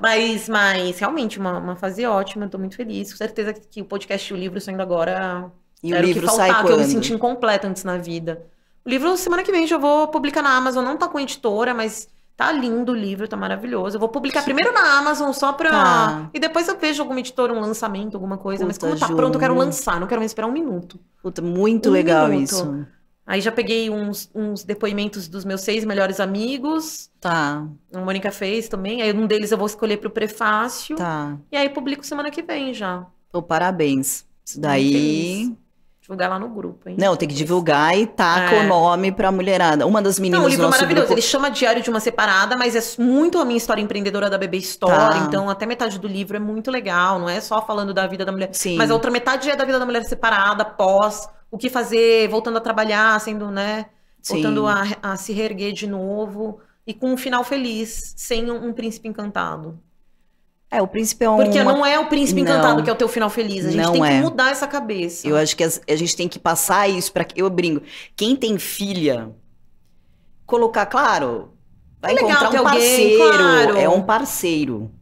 mas, mas, realmente, uma, uma fase ótima, estou muito feliz. Com certeza que, que, o podcast e o livro saindo agora... E o livro que faltar, sai quando? que eu me senti incompleta antes na vida. O livro, semana que vem, já vou publicar na Amazon. Não está com editora, mas Tá lindo o livro, tá maravilhoso. Eu vou publicar primeiro na Amazon só pra. Tá. E depois eu vejo alguma editora, um lançamento, alguma coisa. Puta, mas como tá Ju. pronto, eu quero lançar, não quero esperar um minuto. Puta, muito um legal minuto. isso. Aí já peguei uns, uns, depoimentos dos meus seis melhores amigos. Tá. A Mônica fez também. Aí um deles eu vou escolher pro prefácio. Tá. E aí publico semana que vem já. Pô, parabéns. Isso daí divulgar lá no grupo, hein? Não, tem que divulgar e taca é. o nome pra mulherada. Uma das meninas Não, livro do nosso maravilhoso. Grupo... Ele chama Diário de uma Separada, mas é muito a minha história empreendedora da bebê história. Tá. Então, até metade do livro é muito legal. Não é só falando da vida da mulher. Sim. Mas a outra metade é da vida da mulher separada, pós, o que fazer, voltando a trabalhar, sendo, né? Sim. Voltando a, a se reerguer de novo. E com um final feliz, sem um, um príncipe encantado. É, o príncipe é um. Porque não é o príncipe encantado não, que é o teu final feliz. A gente tem é. que mudar essa cabeça. Eu acho que a gente tem que passar isso para Eu brinco. Quem tem filha, colocar, claro, vai é encontrar um parceiro. claro. É um parceiro.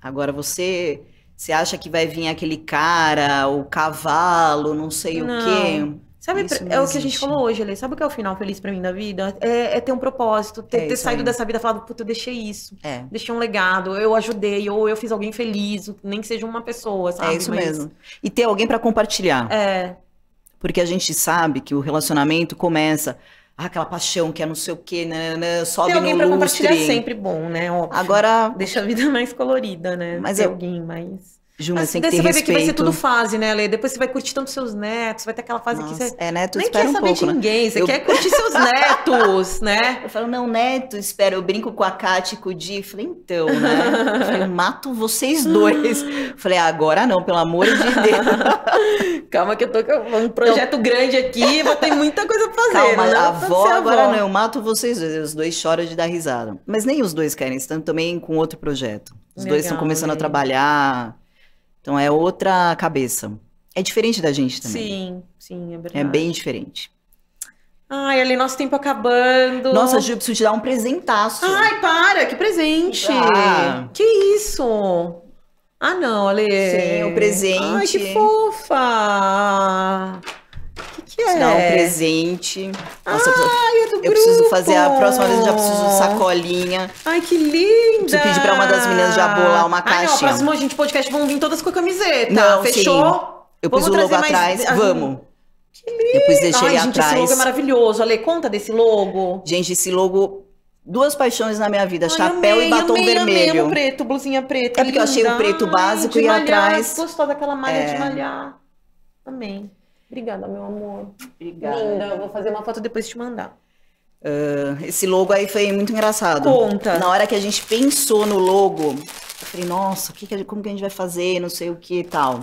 Agora você. Você acha que vai vir aquele cara, o cavalo, não sei não. o quê. Sabe, é o que a gente falou hoje, Lê. Sabe o que é o final feliz para mim da vida? É, é, ter um propósito, ter, é ter saído aí. dessa vida e falado, puta, eu deixei isso. É. Deixei um legado, eu ajudei, ou eu fiz alguém feliz, nem que seja uma pessoa, é sabe? É isso Mas... mesmo. E ter alguém para compartilhar. É. Porque a gente sabe que o relacionamento começa ah, aquela paixão que é não sei o quê, né, né, né sobe Ter alguém no pra lustre. compartilhar é sempre bom, né? Óbvio. Agora... Deixa a vida [LAUGHS] mais colorida, né? Mas Ter eu... alguém mais... Juma, assim, tem que ter você vai ver que vai ser tudo fase, né, Lê? Depois você vai curtir tanto seus netos, vai ter aquela fase Nossa, que você. É, neto, nem quer um saber pouco, de né? ninguém, você eu... quer curtir seus [LAUGHS] netos, né? Eu falo, meu neto, espera, eu brinco com a Kate com o Di. Falei, então, né? Eu, falei, eu mato vocês [LAUGHS] dois. falei, agora não, pelo amor de [LAUGHS] Deus. Calma, que eu tô com um projeto então... grande aqui, vou ter muita coisa pra fazer. Calma, né? a avó, a agora avó. não, eu mato vocês dois. Os dois choram de dar risada. Mas nem os dois querem, estão também com outro projeto. Os Legal, dois estão começando né? a trabalhar. Então é outra cabeça. É diferente da gente também. Né? Sim, sim, é, é verdade. É bem diferente. Ai, ali, nosso tempo acabando. Nossa, Ju, preciso te dar um presentaço. Ai, para, que presente. Ah. Que isso? Ah, não, Ale. Sim, o presente. Ai, que fofa que, que é? Dar um é? presente. Nossa, ah, eu, preciso, é eu preciso fazer a próxima vez, eu já preciso de sacolinha. Ai, que linda! Preciso pedir pra uma das meninas já bolar uma caixa. Ah, não, gente, podcast vão vir todas com a camiseta. Não, Fechou? Sim. Eu pus o logo mais... atrás. Ah, Vamos. Que lindo! Eu pus, deixei Ai, gente, esse logo é maravilhoso. Ale, conta desse logo. Gente, esse logo duas paixões na minha vida, Ai, chapéu amei, e batom amei, vermelho. Amei, preto, blusinha preta. É linda. porque eu achei o preto básico Ai, e malhar, atrás. Gostou daquela malha é... de malhar. Amém. Obrigada, meu amor. Obrigada. Linda, vou fazer uma foto depois te mandar. Uh, esse logo aí foi muito engraçado. Conta. Na hora que a gente pensou no logo, eu falei, nossa, que que gente, como que a gente vai fazer, não sei o que e tal.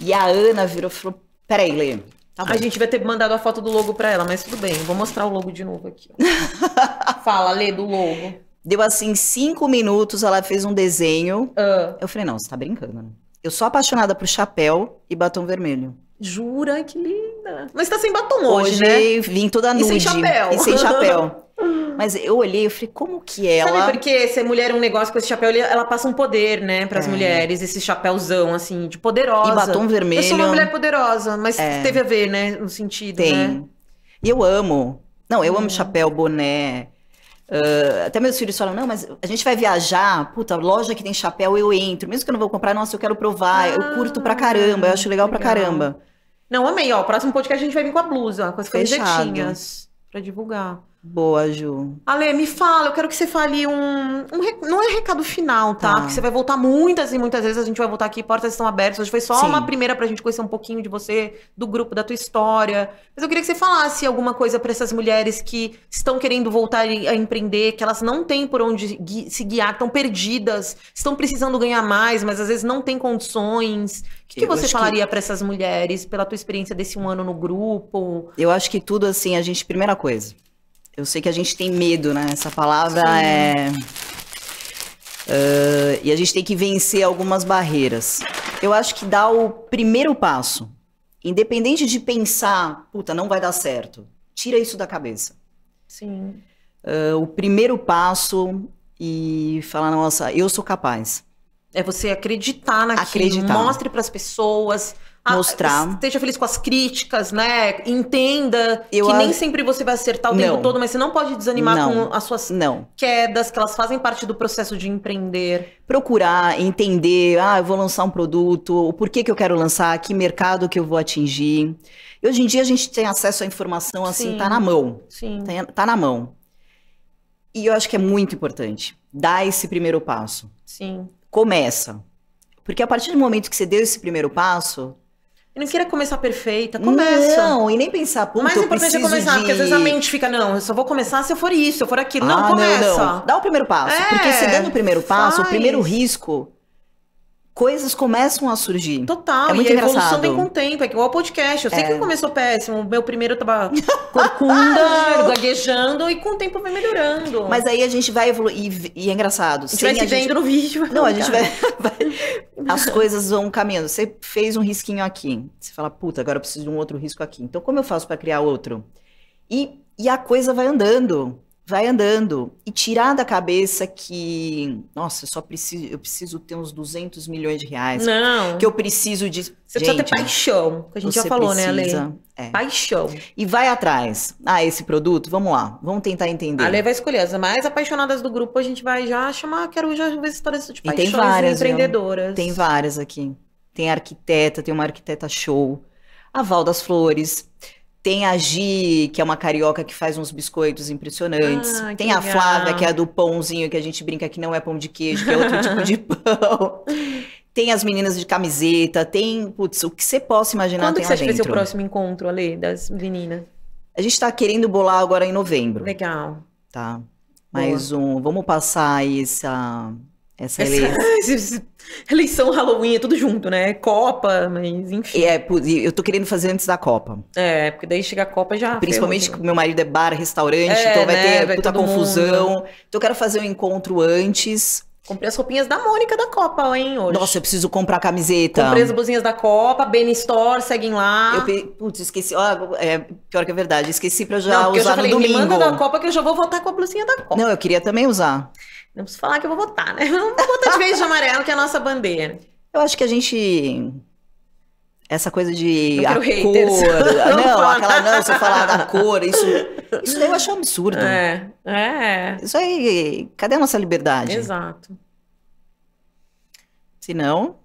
E a Ana virou e falou, peraí, Lê. Tá a gente vai ter mandado a foto do logo pra ela, mas tudo bem, vou mostrar o logo de novo aqui. [LAUGHS] Fala, Lê, do logo. Deu assim cinco minutos, ela fez um desenho. Uh. Eu falei, não, você tá brincando, né? Eu sou apaixonada por chapéu e batom vermelho. Jura? Que linda. Mas tá sem batom hoje, hoje né? vim toda nude. E sem chapéu. E sem chapéu. [LAUGHS] Mas eu olhei e falei, como que é ela... Sabe porque ser mulher é um negócio com esse chapéu, ela passa um poder, né, pras é. mulheres. Esse chapéuzão, assim, de poderosa. E batom vermelho. Eu sou uma mulher poderosa, mas é. teve a ver, né, no sentido, Tem. Né? E eu amo. Não, eu hum. amo chapéu, boné... Uh, até meus filhos falam, não, mas a gente vai viajar, puta, loja que tem chapéu, eu entro. Mesmo que eu não vou comprar, nossa, eu quero provar, ah, eu curto pra ah, caramba, eu acho legal, legal. pra caramba. Não, amei, ó. Próximo podcast a gente vai vir com a blusa, com as Fechado. camisetinhas pra divulgar. Boa, Ju. Ale, me fala, eu quero que você fale um. um não é recado final, tá? tá? Porque você vai voltar muitas e muitas vezes, a gente vai voltar aqui, portas estão abertas. Hoje foi só Sim. uma primeira pra gente conhecer um pouquinho de você, do grupo, da tua história. Mas eu queria que você falasse alguma coisa para essas mulheres que estão querendo voltar a empreender, que elas não têm por onde gui se guiar, estão perdidas, estão precisando ganhar mais, mas às vezes não têm condições. O que, que você falaria que... para essas mulheres, pela tua experiência desse um ano no grupo? Eu acho que tudo assim, a gente, primeira coisa eu sei que a gente tem medo, né? Essa palavra Sim. é. Uh, e a gente tem que vencer algumas barreiras. Eu acho que dá o primeiro passo. Independente de pensar, puta, não vai dar certo. Tira isso da cabeça. Sim. Uh, o primeiro passo e falar, nossa, eu sou capaz. É você acreditar naquilo. Acreditar. Mostre para as pessoas. Ah, mostrar. esteja feliz com as críticas, né? Entenda eu que nem sempre você vai acertar o não. tempo todo, mas você não pode desanimar não. com as suas não. quedas, que elas fazem parte do processo de empreender. Procurar, entender, ah, eu vou lançar um produto, o porquê que eu quero lançar, que mercado que eu vou atingir. E hoje em dia a gente tem acesso à informação assim, Sim. tá na mão. Sim. Tá, tá na mão. E eu acho que é muito importante dar esse primeiro passo. Sim. Começa. Porque a partir do momento que você deu esse primeiro passo, e não queira começar perfeita, começa. Não, e nem pensar, puta, Mas o é importante é começar, de... porque às vezes a mente fica, não, eu só vou começar se eu for isso, se eu for aquilo. Ah, não, começa. Não, não. Dá o primeiro passo, é, porque se dando o primeiro passo, faz. o primeiro risco coisas começam a surgir. Total, é muito e a engraçado. evolução vem com o tempo, é igual o podcast. Eu sei é. que começou péssimo, meu primeiro tava [LAUGHS] corcunda, gaguejando, e com o tempo vai melhorando. Mas aí a gente vai evoluir, e, é engraçado. A Sem vai se gente... vendo no vídeo. Não, a gente [LAUGHS] vai... As coisas vão caminhando. Você fez um risquinho aqui, você fala, puta, agora eu preciso de um outro risco aqui. Então como eu faço para criar outro? E, e a coisa vai andando vai andando e tirar da cabeça que, nossa, eu só preciso, eu preciso ter uns 200 milhões de reais. Não. Que eu preciso de. Você gente, precisa ter paixão, que a gente já falou, precisa, né, Ale? É. Paixão. E vai atrás. Ah, esse produto, vamos lá, vamos tentar entender. A Ale vai escolher as mais apaixonadas do grupo, a gente vai já chamar, quero já ver histórias de paixão. e tem várias, empreendedoras. Tem várias aqui. Tem arquiteta, tem uma arquiteta show, a Val das Flores. Tem a Gi, que é uma carioca que faz uns biscoitos impressionantes. Ah, tem a legal. Flávia, que é a do pãozinho, que a gente brinca que não é pão de queijo, que é outro tipo de [LAUGHS] pão. Tem as meninas de camiseta, tem, putz, o que você possa imaginar Quando tem que você vai ser o próximo encontro, Ale, das meninas? A gente tá querendo bolar agora em novembro. Legal. Tá. Mais Boa. um, vamos passar essa essa, Essa [LAUGHS] eleição. Halloween, é tudo junto, né? Copa, mas enfim. é, eu tô querendo fazer antes da Copa. É, porque daí chega a Copa já. Principalmente que meu marido é bar, restaurante, é, então vai né? ter vai puta confusão. Mundo. Então eu quero fazer um encontro antes. Comprei as roupinhas da Mônica da Copa, hein, hoje. Nossa, eu preciso comprar camiseta. Comprei as blusinhas da Copa, Benny Store, seguem lá. Eu, pe... putz, esqueci. oh é, pior que é verdade, esqueci pra já Não, usar eu já falei, domingo. Me manda da Copa que eu já vou voltar com a blusinha da Copa. Não, eu queria também usar. Não preciso falar que eu vou votar, né? Vamos [LAUGHS] votar de vez de amarelo, que é a nossa bandeira. Eu acho que a gente essa coisa de não a cor, [LAUGHS] não, aquela não, você falar da cor, isso, isso daí eu acho um absurdo. É, é. Isso aí, cadê a nossa liberdade? Exato. Se não,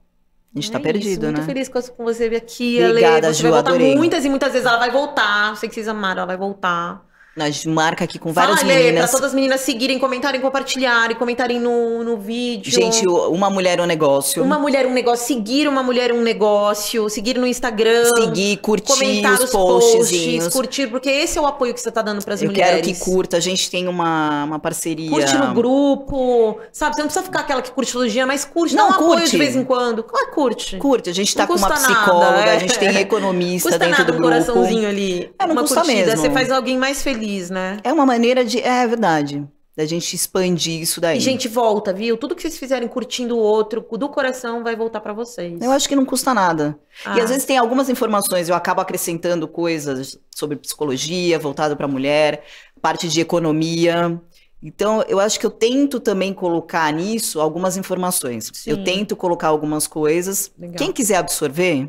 a gente está é perdido, isso. né? Muito feliz com você vir aqui, Obrigada, Ale. Você Ju, vai voltar adorei. muitas e muitas vezes, ela vai voltar. Sei que vocês amaram, ela vai voltar. Nós marca aqui com várias Fala, meninas. Pra todas as meninas seguirem, comentarem, compartilharem, comentarem no, no vídeo. Gente, uma mulher um negócio. Uma mulher um negócio. Seguir uma mulher um negócio. Seguir no Instagram. Seguir, curtir os, os posts, curtir, porque esse é o apoio que você tá dando pras Eu mulheres. Eu quero que curta, a gente tem uma, uma parceria. Curte no grupo, sabe? Você não precisa ficar aquela que curte todo dia, mas curte, não, um curte. de vez em quando. Claro, curte. Curte, a gente tá não com uma psicóloga, nada, é. a gente tem [LAUGHS] economista custa dentro nada, do grupo. um coraçãozinho ali. É, não uma custa curtida, mesmo. você faz alguém mais feliz feliz, né? É uma maneira de. É, é verdade. Da gente expandir isso daí. E, gente, volta, viu? Tudo que vocês fizerem curtindo o outro, do coração, vai voltar para vocês. Eu acho que não custa nada. Ah. E às ah. vezes tem algumas informações, eu acabo acrescentando coisas sobre psicologia, voltado para mulher, parte de economia. Então, eu acho que eu tento também colocar nisso algumas informações. Sim. Eu tento colocar algumas coisas. Legal. Quem quiser absorver,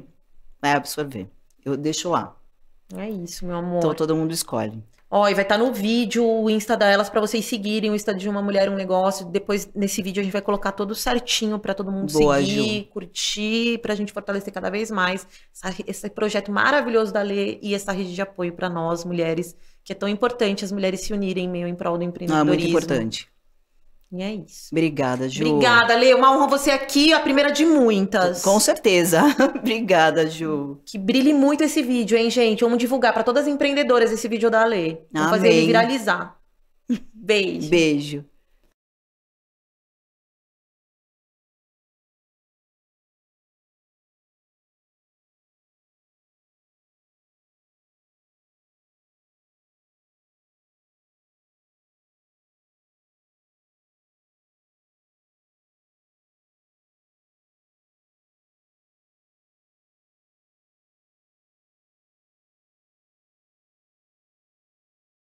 vai absorver. Eu deixo lá. É isso, meu amor. Então todo mundo escolhe. Ó, e vai estar tá no vídeo o Insta delas para vocês seguirem o Insta de uma mulher um negócio. Depois nesse vídeo a gente vai colocar tudo certinho para todo mundo Boa, seguir, Ju. curtir, para a gente fortalecer cada vez mais essa, esse projeto maravilhoso da Lê e essa rede de apoio para nós mulheres, que é tão importante as mulheres se unirem meio em prol do empreendedorismo. Ah, muito importante. E é isso. Obrigada, Ju. Obrigada, Lê. Uma honra você aqui, a primeira de muitas. Com certeza. [LAUGHS] Obrigada, Ju. Que brilhe muito esse vídeo, hein, gente? Vamos divulgar para todas as empreendedoras esse vídeo da Lê. Vamos Amém. fazer ele viralizar. Beijo. Beijo.